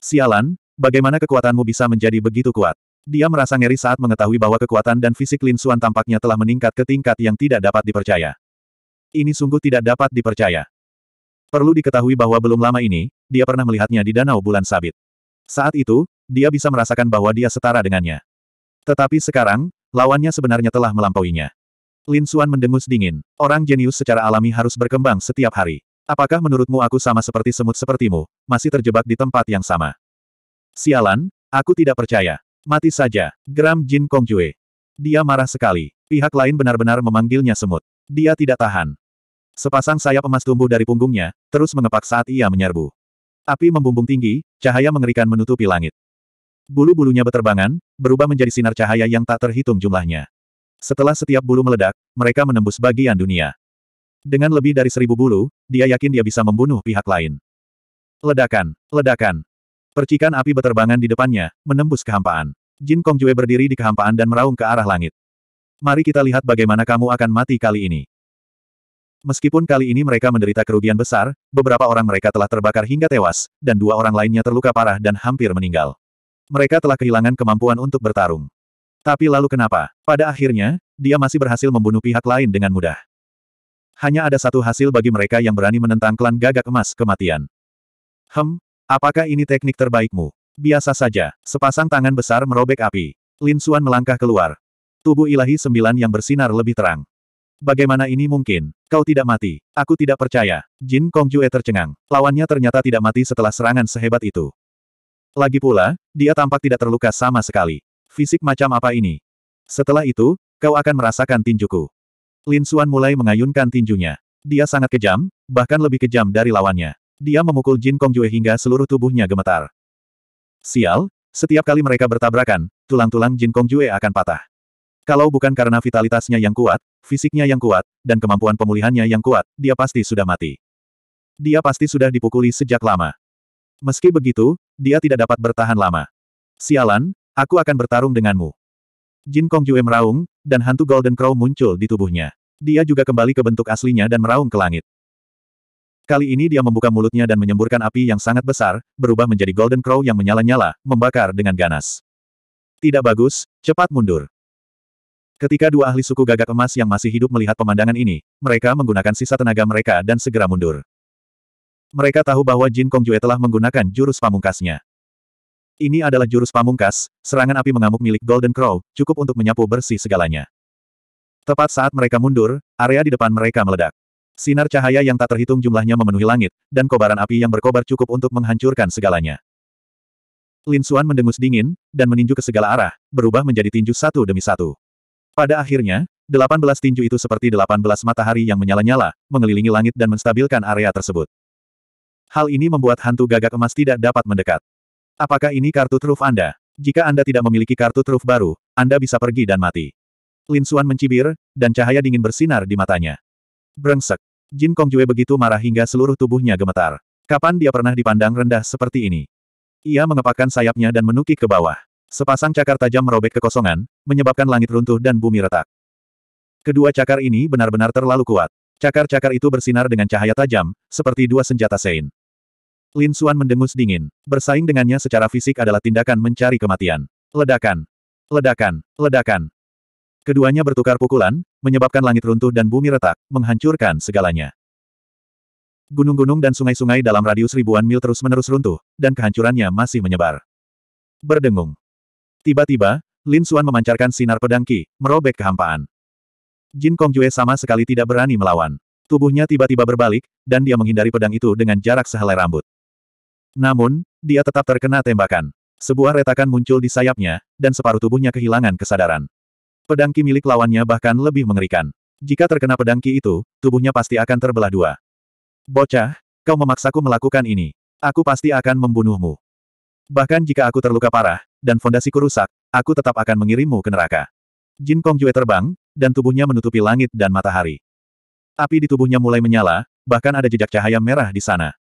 Sialan, Bagaimana kekuatanmu bisa menjadi begitu kuat? Dia merasa ngeri saat mengetahui bahwa kekuatan dan fisik Lin Suan tampaknya telah meningkat ke tingkat yang tidak dapat dipercaya. Ini sungguh tidak dapat dipercaya. Perlu diketahui bahwa belum lama ini, dia pernah melihatnya di Danau Bulan Sabit. Saat itu, dia bisa merasakan bahwa dia setara dengannya. Tetapi sekarang, lawannya sebenarnya telah melampauinya. Lin Suan mendengus dingin. Orang jenius secara alami harus berkembang setiap hari. Apakah menurutmu aku sama seperti semut sepertimu, masih terjebak di tempat yang sama? Sialan, aku tidak percaya. Mati saja, geram Jin Kongjue. Dia marah sekali. Pihak lain benar-benar memanggilnya semut. Dia tidak tahan. Sepasang sayap emas tumbuh dari punggungnya, terus mengepak saat ia menyerbu. Api membumbung tinggi, cahaya mengerikan menutupi langit. Bulu-bulunya beterbangan, berubah menjadi sinar cahaya yang tak terhitung jumlahnya. Setelah setiap bulu meledak, mereka menembus bagian dunia. Dengan lebih dari seribu bulu, dia yakin dia bisa membunuh pihak lain. Ledakan, ledakan, Percikan api beterbangan di depannya, menembus kehampaan. Jin Kong Jue berdiri di kehampaan dan meraung ke arah langit. Mari kita lihat bagaimana kamu akan mati kali ini. Meskipun kali ini mereka menderita kerugian besar, beberapa orang mereka telah terbakar hingga tewas, dan dua orang lainnya terluka parah dan hampir meninggal. Mereka telah kehilangan kemampuan untuk bertarung. Tapi lalu kenapa? Pada akhirnya, dia masih berhasil membunuh pihak lain dengan mudah. Hanya ada satu hasil bagi mereka yang berani menentang klan gagak emas kematian. Hem, Apakah ini teknik terbaikmu? Biasa saja, sepasang tangan besar merobek api. Lin Xuan melangkah keluar. Tubuh ilahi sembilan yang bersinar lebih terang. Bagaimana ini mungkin? Kau tidak mati. Aku tidak percaya. Jin Kong Jue tercengang. Lawannya ternyata tidak mati setelah serangan sehebat itu. Lagi pula, dia tampak tidak terluka sama sekali. Fisik macam apa ini? Setelah itu, kau akan merasakan tinjuku. Lin Xuan mulai mengayunkan tinjunya. Dia sangat kejam, bahkan lebih kejam dari lawannya dia memukul Jin Kong Yue hingga seluruh tubuhnya gemetar. Sial, setiap kali mereka bertabrakan, tulang-tulang Jin Kong Yue akan patah. Kalau bukan karena vitalitasnya yang kuat, fisiknya yang kuat, dan kemampuan pemulihannya yang kuat, dia pasti sudah mati. Dia pasti sudah dipukuli sejak lama. Meski begitu, dia tidak dapat bertahan lama. Sialan, aku akan bertarung denganmu. Jin Kong Yue meraung, dan hantu Golden Crow muncul di tubuhnya. Dia juga kembali ke bentuk aslinya dan meraung ke langit. Kali ini dia membuka mulutnya dan menyemburkan api yang sangat besar, berubah menjadi Golden Crow yang menyala-nyala, membakar dengan ganas. Tidak bagus, cepat mundur. Ketika dua ahli suku gagak emas yang masih hidup melihat pemandangan ini, mereka menggunakan sisa tenaga mereka dan segera mundur. Mereka tahu bahwa Jin Kong Jue telah menggunakan jurus pamungkasnya. Ini adalah jurus pamungkas, serangan api mengamuk milik Golden Crow, cukup untuk menyapu bersih segalanya. Tepat saat mereka mundur, area di depan mereka meledak. Sinar cahaya yang tak terhitung jumlahnya memenuhi langit, dan kobaran api yang berkobar cukup untuk menghancurkan segalanya. Lin Suan mendengus dingin, dan meninju ke segala arah, berubah menjadi tinju satu demi satu. Pada akhirnya, delapan belas tinju itu seperti delapan belas matahari yang menyala-nyala, mengelilingi langit dan menstabilkan area tersebut. Hal ini membuat hantu gagak emas tidak dapat mendekat. Apakah ini kartu truf Anda? Jika Anda tidak memiliki kartu truf baru, Anda bisa pergi dan mati. Lin Suan mencibir, dan cahaya dingin bersinar di matanya. Brengsek. Jin Kong Kongjue begitu marah hingga seluruh tubuhnya gemetar. Kapan dia pernah dipandang rendah seperti ini? Ia mengepakkan sayapnya dan menukik ke bawah. Sepasang cakar tajam merobek kekosongan, menyebabkan langit runtuh dan bumi retak. Kedua cakar ini benar-benar terlalu kuat. Cakar-cakar itu bersinar dengan cahaya tajam, seperti dua senjata Sein. Lin Xuan mendengus dingin. Bersaing dengannya secara fisik adalah tindakan mencari kematian. Ledakan. Ledakan. Ledakan. Keduanya bertukar pukulan, menyebabkan langit runtuh dan bumi retak, menghancurkan segalanya. Gunung-gunung dan sungai-sungai dalam radius ribuan mil terus-menerus runtuh, dan kehancurannya masih menyebar. Berdengung. Tiba-tiba, Lin Suan memancarkan sinar pedang Qi, merobek kehampaan. Jin Kong Yue sama sekali tidak berani melawan. Tubuhnya tiba-tiba berbalik, dan dia menghindari pedang itu dengan jarak sehelai rambut. Namun, dia tetap terkena tembakan. Sebuah retakan muncul di sayapnya, dan separuh tubuhnya kehilangan kesadaran. Pedangki milik lawannya bahkan lebih mengerikan. Jika terkena pedangki itu, tubuhnya pasti akan terbelah dua. Bocah, kau memaksaku melakukan ini. Aku pasti akan membunuhmu. Bahkan jika aku terluka parah, dan fondasiku rusak, aku tetap akan mengirimmu ke neraka. Jin Kong Yue terbang, dan tubuhnya menutupi langit dan matahari. Api di tubuhnya mulai menyala, bahkan ada jejak cahaya merah di sana.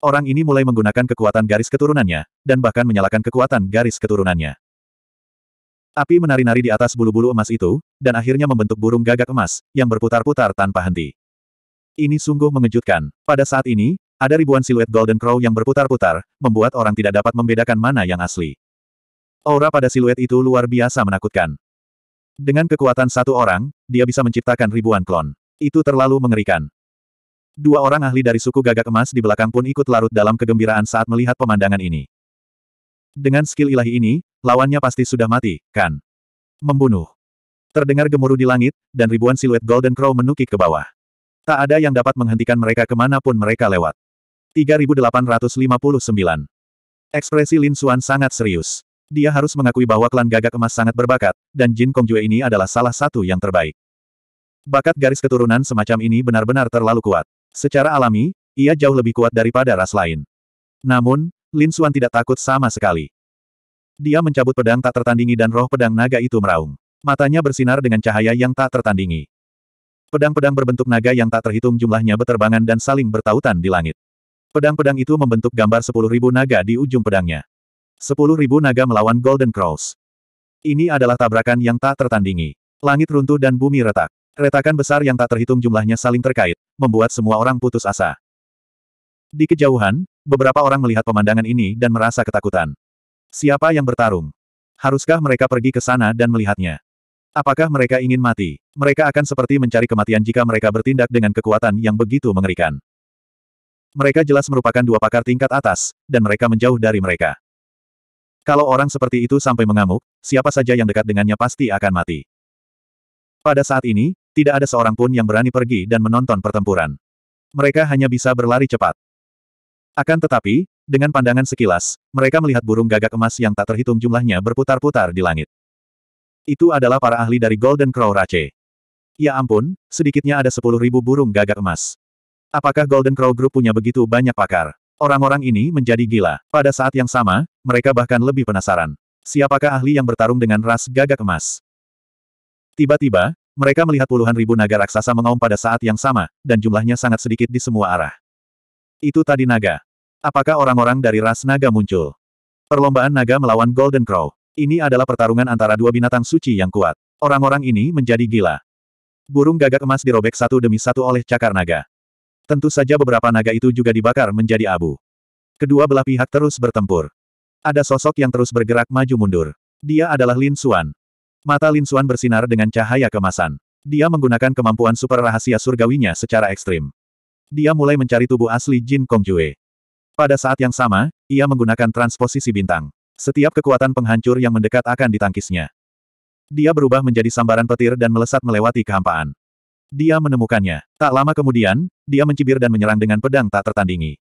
Orang ini mulai menggunakan kekuatan garis keturunannya, dan bahkan menyalakan kekuatan garis keturunannya. Api menari-nari di atas bulu-bulu emas itu, dan akhirnya membentuk burung gagak emas, yang berputar-putar tanpa henti. Ini sungguh mengejutkan. Pada saat ini, ada ribuan siluet Golden Crow yang berputar-putar, membuat orang tidak dapat membedakan mana yang asli. Aura pada siluet itu luar biasa menakutkan. Dengan kekuatan satu orang, dia bisa menciptakan ribuan klon. Itu terlalu mengerikan. Dua orang ahli dari suku gagak emas di belakang pun ikut larut dalam kegembiraan saat melihat pemandangan ini. Dengan skill ilahi ini, lawannya pasti sudah mati, kan? Membunuh. Terdengar gemuruh di langit, dan ribuan siluet Golden Crow menukik ke bawah. Tak ada yang dapat menghentikan mereka kemanapun mereka lewat. 3859. Ekspresi Lin Xuan sangat serius. Dia harus mengakui bahwa klan gagak emas sangat berbakat, dan Jin Kong Jue ini adalah salah satu yang terbaik. Bakat garis keturunan semacam ini benar-benar terlalu kuat. Secara alami, ia jauh lebih kuat daripada ras lain. Namun, Lin Xuan tidak takut sama sekali. Dia mencabut pedang tak tertandingi dan roh pedang naga itu meraung. Matanya bersinar dengan cahaya yang tak tertandingi. Pedang-pedang berbentuk naga yang tak terhitung jumlahnya beterbangan dan saling bertautan di langit. Pedang-pedang itu membentuk gambar sepuluh ribu naga di ujung pedangnya. Sepuluh ribu naga melawan Golden Cross. Ini adalah tabrakan yang tak tertandingi. Langit runtuh dan bumi retak. Retakan besar yang tak terhitung jumlahnya saling terkait, membuat semua orang putus asa. Di kejauhan, beberapa orang melihat pemandangan ini dan merasa ketakutan. Siapa yang bertarung? Haruskah mereka pergi ke sana dan melihatnya? Apakah mereka ingin mati? Mereka akan seperti mencari kematian jika mereka bertindak dengan kekuatan yang begitu mengerikan. Mereka jelas merupakan dua pakar tingkat atas, dan mereka menjauh dari mereka. Kalau orang seperti itu sampai mengamuk, siapa saja yang dekat dengannya pasti akan mati. Pada saat ini, tidak ada seorang pun yang berani pergi dan menonton pertempuran. Mereka hanya bisa berlari cepat. Akan tetapi, dengan pandangan sekilas, mereka melihat burung gagak emas yang tak terhitung jumlahnya berputar-putar di langit. Itu adalah para ahli dari Golden Crow Race. Ya ampun, sedikitnya ada sepuluh ribu burung gagak emas. Apakah Golden Crow Group punya begitu banyak pakar? Orang-orang ini menjadi gila. Pada saat yang sama, mereka bahkan lebih penasaran. Siapakah ahli yang bertarung dengan ras gagak emas? Tiba-tiba, mereka melihat puluhan ribu naga raksasa mengaum pada saat yang sama, dan jumlahnya sangat sedikit di semua arah. Itu tadi naga. Apakah orang-orang dari ras naga muncul? Perlombaan naga melawan Golden Crow. Ini adalah pertarungan antara dua binatang suci yang kuat. Orang-orang ini menjadi gila. Burung gagak emas dirobek satu demi satu oleh cakar naga. Tentu saja beberapa naga itu juga dibakar menjadi abu. Kedua belah pihak terus bertempur. Ada sosok yang terus bergerak maju mundur. Dia adalah Lin Xuan. Mata Lin Xuan bersinar dengan cahaya kemasan. Dia menggunakan kemampuan super rahasia surgawinya secara ekstrim. Dia mulai mencari tubuh asli Jin Kong Jue. Pada saat yang sama, ia menggunakan transposisi bintang. Setiap kekuatan penghancur yang mendekat akan ditangkisnya. Dia berubah menjadi sambaran petir dan melesat melewati kehampaan. Dia menemukannya. Tak lama kemudian, dia mencibir dan menyerang dengan pedang tak tertandingi.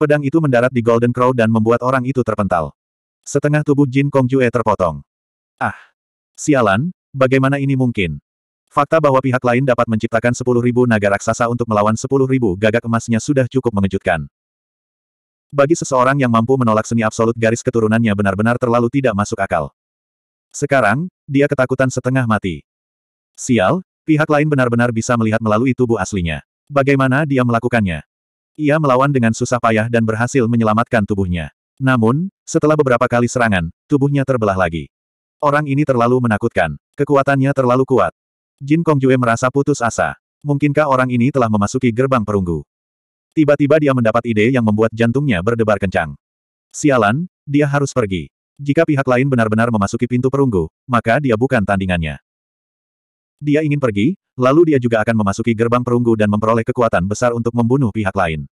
Pedang itu mendarat di Golden Crow dan membuat orang itu terpental. Setengah tubuh Jin Kong Jue terpotong. Ah! Sialan, bagaimana ini mungkin? Fakta bahwa pihak lain dapat menciptakan 10.000 naga raksasa untuk melawan 10.000 gagak emasnya sudah cukup mengejutkan. Bagi seseorang yang mampu menolak seni absolut garis keturunannya benar-benar terlalu tidak masuk akal. Sekarang, dia ketakutan setengah mati. Sial, pihak lain benar-benar bisa melihat melalui tubuh aslinya. Bagaimana dia melakukannya? Ia melawan dengan susah payah dan berhasil menyelamatkan tubuhnya. Namun, setelah beberapa kali serangan, tubuhnya terbelah lagi. Orang ini terlalu menakutkan. Kekuatannya terlalu kuat. Jin Kong Kongjue merasa putus asa. Mungkinkah orang ini telah memasuki gerbang perunggu? Tiba-tiba dia mendapat ide yang membuat jantungnya berdebar kencang. Sialan, dia harus pergi. Jika pihak lain benar-benar memasuki pintu perunggu, maka dia bukan tandingannya. Dia ingin pergi, lalu dia juga akan memasuki gerbang perunggu dan memperoleh kekuatan besar untuk membunuh pihak lain.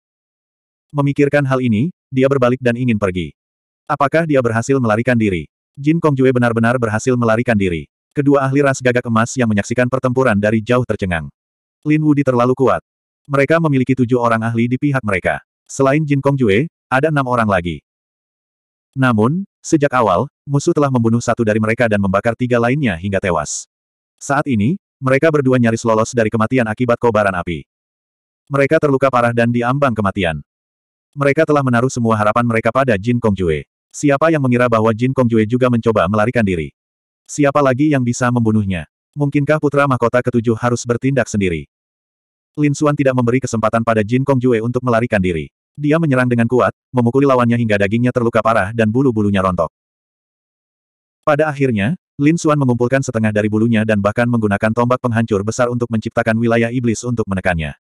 Memikirkan hal ini, dia berbalik dan ingin pergi. Apakah dia berhasil melarikan diri? Jin Kong Jue benar-benar berhasil melarikan diri. Kedua ahli ras gagak emas yang menyaksikan pertempuran dari jauh tercengang. Lin Wudi terlalu kuat. Mereka memiliki tujuh orang ahli di pihak mereka. Selain Jin Kong Jue, ada enam orang lagi. Namun, sejak awal, musuh telah membunuh satu dari mereka dan membakar tiga lainnya hingga tewas. Saat ini, mereka berdua nyaris lolos dari kematian akibat kobaran api. Mereka terluka parah dan diambang kematian. Mereka telah menaruh semua harapan mereka pada Jin Kong Jue. Siapa yang mengira bahwa Jin Kong Jue juga mencoba melarikan diri? Siapa lagi yang bisa membunuhnya? Mungkinkah putra mahkota ketujuh harus bertindak sendiri? Lin Suan tidak memberi kesempatan pada Jin Kong Jue untuk melarikan diri. Dia menyerang dengan kuat, memukuli lawannya hingga dagingnya terluka parah dan bulu-bulunya rontok. Pada akhirnya, Lin Suan mengumpulkan setengah dari bulunya dan bahkan menggunakan tombak penghancur besar untuk menciptakan wilayah iblis untuk menekannya.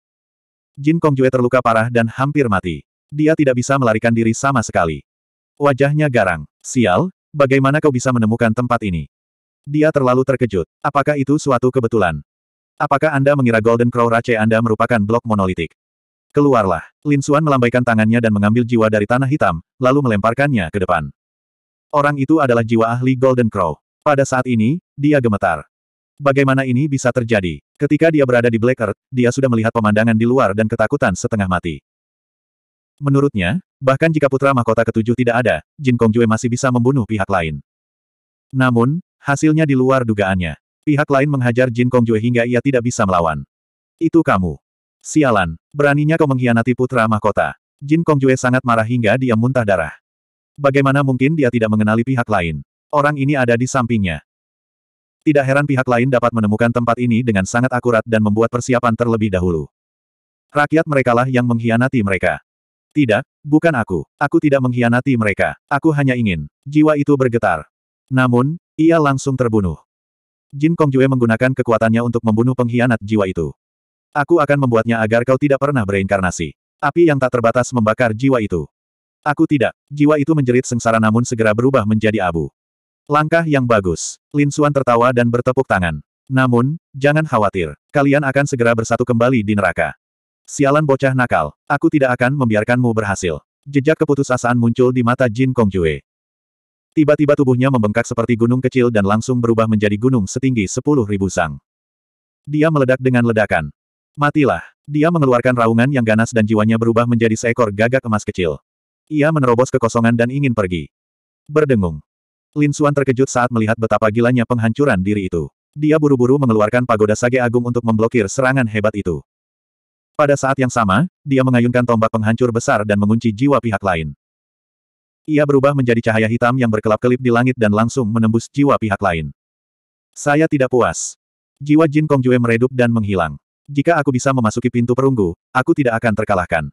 Jin Kong Jue terluka parah dan hampir mati. Dia tidak bisa melarikan diri sama sekali. Wajahnya garang. Sial, bagaimana kau bisa menemukan tempat ini? Dia terlalu terkejut. Apakah itu suatu kebetulan? Apakah Anda mengira Golden Crow Rache Anda merupakan blok monolitik? Keluarlah. Lin Xuan melambaikan tangannya dan mengambil jiwa dari tanah hitam, lalu melemparkannya ke depan. Orang itu adalah jiwa ahli Golden Crow. Pada saat ini, dia gemetar. Bagaimana ini bisa terjadi? Ketika dia berada di Black Earth, dia sudah melihat pemandangan di luar dan ketakutan setengah mati. Menurutnya, bahkan jika putra mahkota ketujuh tidak ada, Jin Kong Jue masih bisa membunuh pihak lain. Namun, hasilnya di luar dugaannya. Pihak lain menghajar Jin Kongjue hingga ia tidak bisa melawan. Itu kamu. Sialan, beraninya kau mengkhianati putra mahkota. Jin Kongjue sangat marah hingga dia muntah darah. Bagaimana mungkin dia tidak mengenali pihak lain? Orang ini ada di sampingnya. Tidak heran pihak lain dapat menemukan tempat ini dengan sangat akurat dan membuat persiapan terlebih dahulu. Rakyat merekalah yang mengkhianati mereka. Tidak, bukan aku. Aku tidak mengkhianati mereka. Aku hanya ingin. Jiwa itu bergetar. Namun, ia langsung terbunuh. Jin Kong Kongjue menggunakan kekuatannya untuk membunuh pengkhianat jiwa itu. Aku akan membuatnya agar kau tidak pernah bereinkarnasi. Api yang tak terbatas membakar jiwa itu. Aku tidak. Jiwa itu menjerit sengsara namun segera berubah menjadi abu. Langkah yang bagus. Lin Suan tertawa dan bertepuk tangan. Namun, jangan khawatir. Kalian akan segera bersatu kembali di neraka. Sialan bocah nakal. Aku tidak akan membiarkanmu berhasil. Jejak keputusasaan muncul di mata Jin Kong Kongjue. Tiba-tiba tubuhnya membengkak seperti gunung kecil dan langsung berubah menjadi gunung setinggi sepuluh ribu sang. Dia meledak dengan ledakan. Matilah. Dia mengeluarkan raungan yang ganas dan jiwanya berubah menjadi seekor gagak emas kecil. Ia menerobos kekosongan dan ingin pergi. Berdengung. Lin Xuan terkejut saat melihat betapa gilanya penghancuran diri itu. Dia buru-buru mengeluarkan pagoda sage agung untuk memblokir serangan hebat itu. Pada saat yang sama, dia mengayunkan tombak penghancur besar dan mengunci jiwa pihak lain. Ia berubah menjadi cahaya hitam yang berkelap-kelip di langit dan langsung menembus jiwa pihak lain. Saya tidak puas. Jiwa Jin Kong Jue meredup dan menghilang. Jika aku bisa memasuki pintu perunggu, aku tidak akan terkalahkan.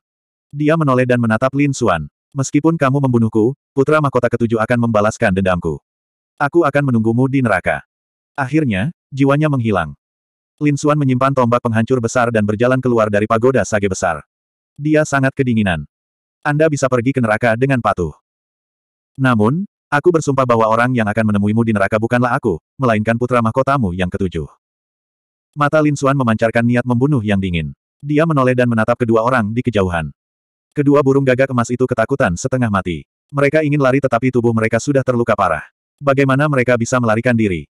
Dia menoleh dan menatap Lin Xuan. Meskipun kamu membunuhku, putra mahkota ketujuh akan membalaskan dendamku. Aku akan menunggumu di neraka. Akhirnya, jiwanya menghilang. Lin Xuan menyimpan tombak penghancur besar dan berjalan keluar dari pagoda sage besar. Dia sangat kedinginan. Anda bisa pergi ke neraka dengan patuh. Namun, aku bersumpah bahwa orang yang akan menemuimu di neraka bukanlah aku, melainkan putra mahkotamu yang ketujuh. Mata Lin Xuan memancarkan niat membunuh yang dingin. Dia menoleh dan menatap kedua orang di kejauhan. Kedua burung gagak emas itu ketakutan setengah mati. Mereka ingin lari tetapi tubuh mereka sudah terluka parah. Bagaimana mereka bisa melarikan diri?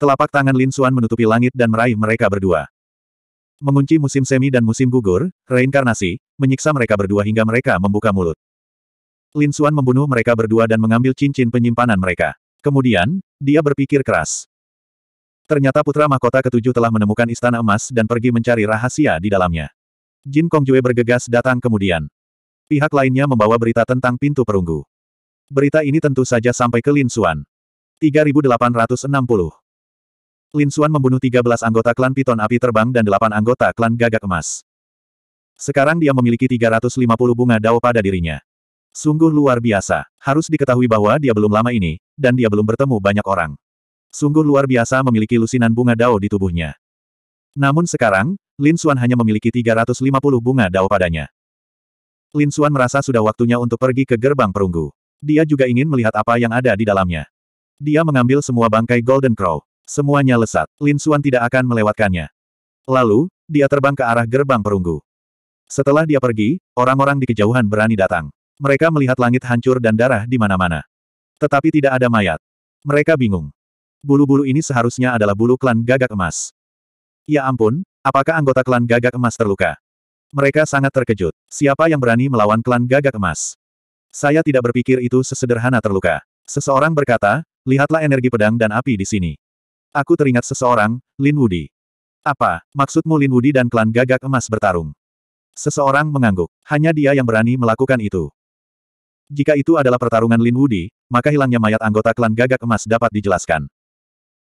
Telapak tangan Lin Xuan menutupi langit dan meraih mereka berdua. Mengunci musim semi dan musim gugur, reinkarnasi, menyiksa mereka berdua hingga mereka membuka mulut. Lin Xuan membunuh mereka berdua dan mengambil cincin penyimpanan mereka. Kemudian, dia berpikir keras. Ternyata putra mahkota ketujuh telah menemukan istana emas dan pergi mencari rahasia di dalamnya. Jin Kong Jue bergegas datang kemudian. Pihak lainnya membawa berita tentang pintu perunggu. Berita ini tentu saja sampai ke Lin Xuan. 3860 Lin Xuan membunuh 13 anggota klan Piton Api Terbang dan 8 anggota klan Gagak Emas. Sekarang dia memiliki 350 bunga dao pada dirinya. Sungguh luar biasa. Harus diketahui bahwa dia belum lama ini, dan dia belum bertemu banyak orang. Sungguh luar biasa memiliki lusinan bunga dao di tubuhnya. Namun sekarang, Lin Xuan hanya memiliki 350 bunga dao padanya. Lin Xuan merasa sudah waktunya untuk pergi ke gerbang perunggu. Dia juga ingin melihat apa yang ada di dalamnya. Dia mengambil semua bangkai Golden Crow. Semuanya lesat. Lin Xuan tidak akan melewatkannya. Lalu, dia terbang ke arah gerbang perunggu. Setelah dia pergi, orang-orang di kejauhan berani datang. Mereka melihat langit hancur dan darah di mana-mana. Tetapi tidak ada mayat. Mereka bingung. Bulu-bulu ini seharusnya adalah bulu klan gagak emas. Ya ampun, apakah anggota klan gagak emas terluka? Mereka sangat terkejut. Siapa yang berani melawan klan gagak emas? Saya tidak berpikir itu sesederhana terluka. Seseorang berkata, lihatlah energi pedang dan api di sini. Aku teringat seseorang, Lin Wudi. Apa, maksudmu Lin Wudi dan klan gagak emas bertarung? Seseorang mengangguk. Hanya dia yang berani melakukan itu. Jika itu adalah pertarungan Lin Wudi, maka hilangnya mayat anggota klan gagak emas dapat dijelaskan.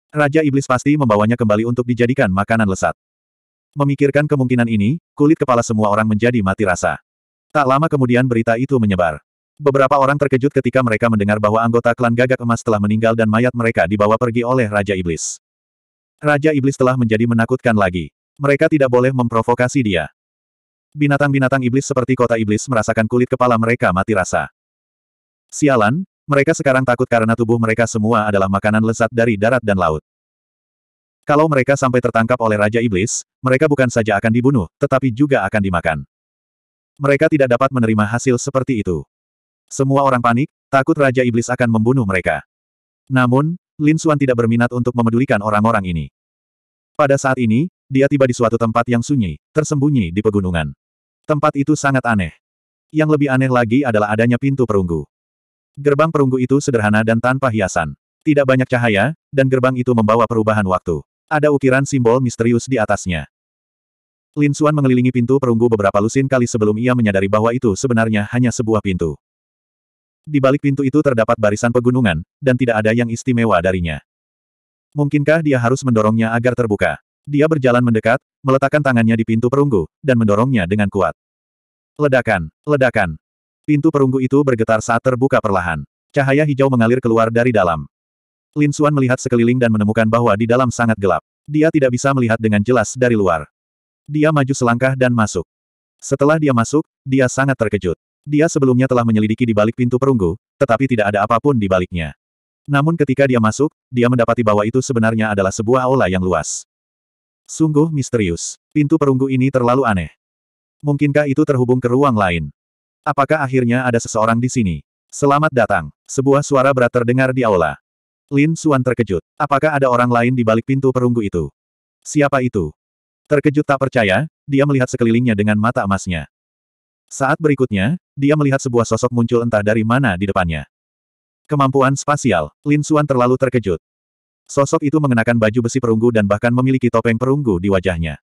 Raja Iblis pasti membawanya kembali untuk dijadikan makanan lesat. Memikirkan kemungkinan ini, kulit kepala semua orang menjadi mati rasa. Tak lama kemudian berita itu menyebar. Beberapa orang terkejut ketika mereka mendengar bahwa anggota klan gagak emas telah meninggal dan mayat mereka dibawa pergi oleh Raja Iblis. Raja Iblis telah menjadi menakutkan lagi. Mereka tidak boleh memprovokasi dia. Binatang-binatang iblis seperti kota iblis merasakan kulit kepala mereka mati rasa. Sialan, mereka sekarang takut karena tubuh mereka semua adalah makanan lezat dari darat dan laut. Kalau mereka sampai tertangkap oleh Raja Iblis, mereka bukan saja akan dibunuh, tetapi juga akan dimakan. Mereka tidak dapat menerima hasil seperti itu. Semua orang panik, takut Raja Iblis akan membunuh mereka. Namun, Lin Xuan tidak berminat untuk memedulikan orang-orang ini. Pada saat ini, dia tiba di suatu tempat yang sunyi, tersembunyi di pegunungan. Tempat itu sangat aneh. Yang lebih aneh lagi adalah adanya pintu perunggu. Gerbang perunggu itu sederhana dan tanpa hiasan. Tidak banyak cahaya, dan gerbang itu membawa perubahan waktu. Ada ukiran simbol misterius di atasnya. Lin Xuan mengelilingi pintu perunggu beberapa lusin kali sebelum ia menyadari bahwa itu sebenarnya hanya sebuah pintu. Di balik pintu itu terdapat barisan pegunungan, dan tidak ada yang istimewa darinya. Mungkinkah dia harus mendorongnya agar terbuka? Dia berjalan mendekat, meletakkan tangannya di pintu perunggu, dan mendorongnya dengan kuat. Ledakan, ledakan, Pintu perunggu itu bergetar saat terbuka perlahan. Cahaya hijau mengalir keluar dari dalam. Lin Xuan melihat sekeliling dan menemukan bahwa di dalam sangat gelap. Dia tidak bisa melihat dengan jelas dari luar. Dia maju selangkah dan masuk. Setelah dia masuk, dia sangat terkejut. Dia sebelumnya telah menyelidiki di balik pintu perunggu, tetapi tidak ada apapun di baliknya. Namun ketika dia masuk, dia mendapati bahwa itu sebenarnya adalah sebuah aula yang luas. Sungguh misterius. Pintu perunggu ini terlalu aneh. Mungkinkah itu terhubung ke ruang lain? Apakah akhirnya ada seseorang di sini? Selamat datang. Sebuah suara berat terdengar di aula. Lin Suan terkejut. Apakah ada orang lain di balik pintu perunggu itu? Siapa itu? Terkejut tak percaya, dia melihat sekelilingnya dengan mata emasnya. Saat berikutnya, dia melihat sebuah sosok muncul entah dari mana di depannya. Kemampuan spasial, Lin Suan terlalu terkejut. Sosok itu mengenakan baju besi perunggu dan bahkan memiliki topeng perunggu di wajahnya.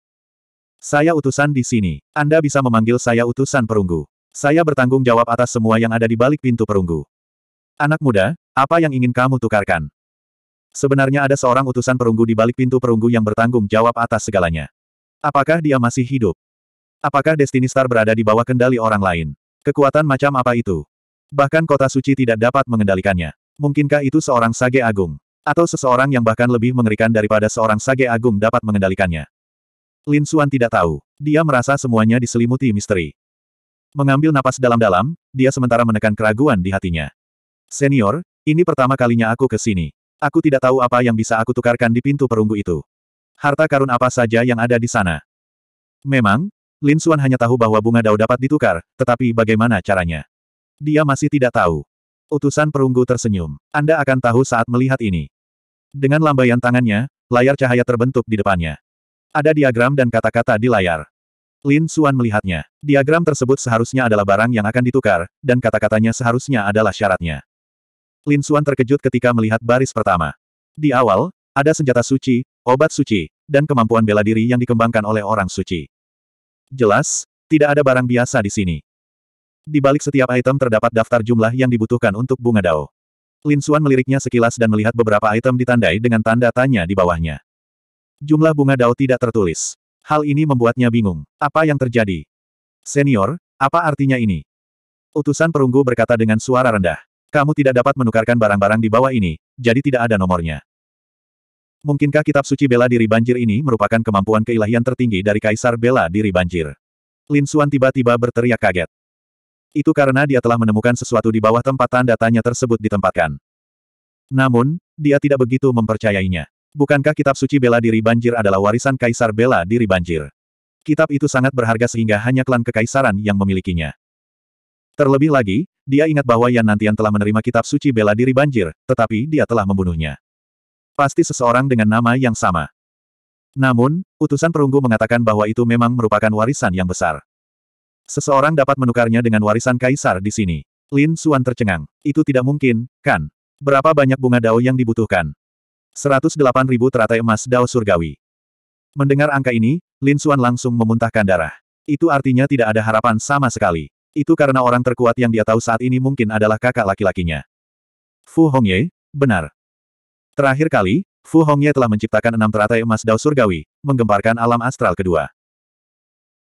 Saya utusan di sini. Anda bisa memanggil saya utusan perunggu. Saya bertanggung jawab atas semua yang ada di balik pintu perunggu. Anak muda, apa yang ingin kamu tukarkan? Sebenarnya ada seorang utusan perunggu di balik pintu perunggu yang bertanggung jawab atas segalanya. Apakah dia masih hidup? Apakah Destiny Star berada di bawah kendali orang lain? Kekuatan macam apa itu? Bahkan kota suci tidak dapat mengendalikannya. Mungkinkah itu seorang sage agung? Atau seseorang yang bahkan lebih mengerikan daripada seorang sage agung dapat mengendalikannya? Lin Xuan tidak tahu. Dia merasa semuanya diselimuti misteri. Mengambil napas dalam-dalam, dia sementara menekan keraguan di hatinya. Senior, ini pertama kalinya aku ke sini. Aku tidak tahu apa yang bisa aku tukarkan di pintu perunggu itu. Harta karun apa saja yang ada di sana. Memang, Lin Xuan hanya tahu bahwa bunga dao dapat ditukar, tetapi bagaimana caranya? Dia masih tidak tahu. Utusan perunggu tersenyum. Anda akan tahu saat melihat ini. Dengan lambaian tangannya, layar cahaya terbentuk di depannya. Ada diagram dan kata-kata di layar. Lin Suan melihatnya. Diagram tersebut seharusnya adalah barang yang akan ditukar, dan kata-katanya seharusnya adalah syaratnya. Lin Suan terkejut ketika melihat baris pertama. Di awal, ada senjata suci, obat suci, dan kemampuan bela diri yang dikembangkan oleh orang suci. Jelas, tidak ada barang biasa di sini. Di balik setiap item terdapat daftar jumlah yang dibutuhkan untuk bunga dao. Lin Suan meliriknya sekilas dan melihat beberapa item ditandai dengan tanda tanya di bawahnya. Jumlah bunga dao tidak tertulis. Hal ini membuatnya bingung. Apa yang terjadi? Senior, apa artinya ini? Utusan perunggu berkata dengan suara rendah. Kamu tidak dapat menukarkan barang-barang di bawah ini, jadi tidak ada nomornya. Mungkinkah kitab suci bela diri banjir ini merupakan kemampuan keilahian tertinggi dari Kaisar Bela Diri Banjir? Lin Xuan tiba-tiba berteriak kaget. Itu karena dia telah menemukan sesuatu di bawah tempat tanda tanya tersebut ditempatkan. Namun, dia tidak begitu mempercayainya. Bukankah kitab suci bela diri banjir adalah warisan kaisar bela diri banjir? Kitab itu sangat berharga sehingga hanya klan kekaisaran yang memilikinya. Terlebih lagi, dia ingat bahwa Yan Nantian telah menerima kitab suci bela diri banjir, tetapi dia telah membunuhnya. Pasti seseorang dengan nama yang sama. Namun, utusan perunggu mengatakan bahwa itu memang merupakan warisan yang besar. Seseorang dapat menukarnya dengan warisan kaisar di sini. Lin Suan tercengang. Itu tidak mungkin, kan? Berapa banyak bunga dao yang dibutuhkan? 108.000 teratai emas Dao Surgawi. Mendengar angka ini, Lin Xuan langsung memuntahkan darah. Itu artinya tidak ada harapan sama sekali. Itu karena orang terkuat yang dia tahu saat ini mungkin adalah kakak laki-lakinya. Fu Hongye, benar. Terakhir kali, Fu Hongye telah menciptakan enam teratai emas Dao Surgawi, menggemparkan alam astral kedua.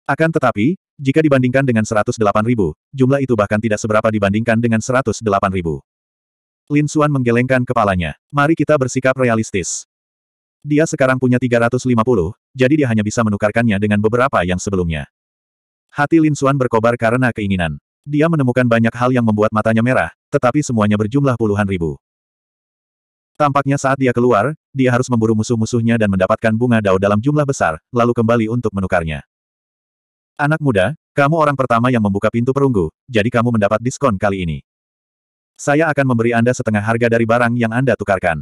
Akan tetapi, jika dibandingkan dengan 108.000, jumlah itu bahkan tidak seberapa dibandingkan dengan 108.000. Lin Xuan menggelengkan kepalanya. Mari kita bersikap realistis. Dia sekarang punya 350, jadi dia hanya bisa menukarkannya dengan beberapa yang sebelumnya. Hati Lin Xuan berkobar karena keinginan. Dia menemukan banyak hal yang membuat matanya merah, tetapi semuanya berjumlah puluhan ribu. Tampaknya saat dia keluar, dia harus memburu musuh-musuhnya dan mendapatkan bunga dao dalam jumlah besar, lalu kembali untuk menukarnya. Anak muda, kamu orang pertama yang membuka pintu perunggu, jadi kamu mendapat diskon kali ini. Saya akan memberi Anda setengah harga dari barang yang Anda tukarkan.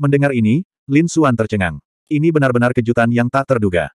Mendengar ini, Lin Xuan tercengang. Ini benar-benar kejutan yang tak terduga.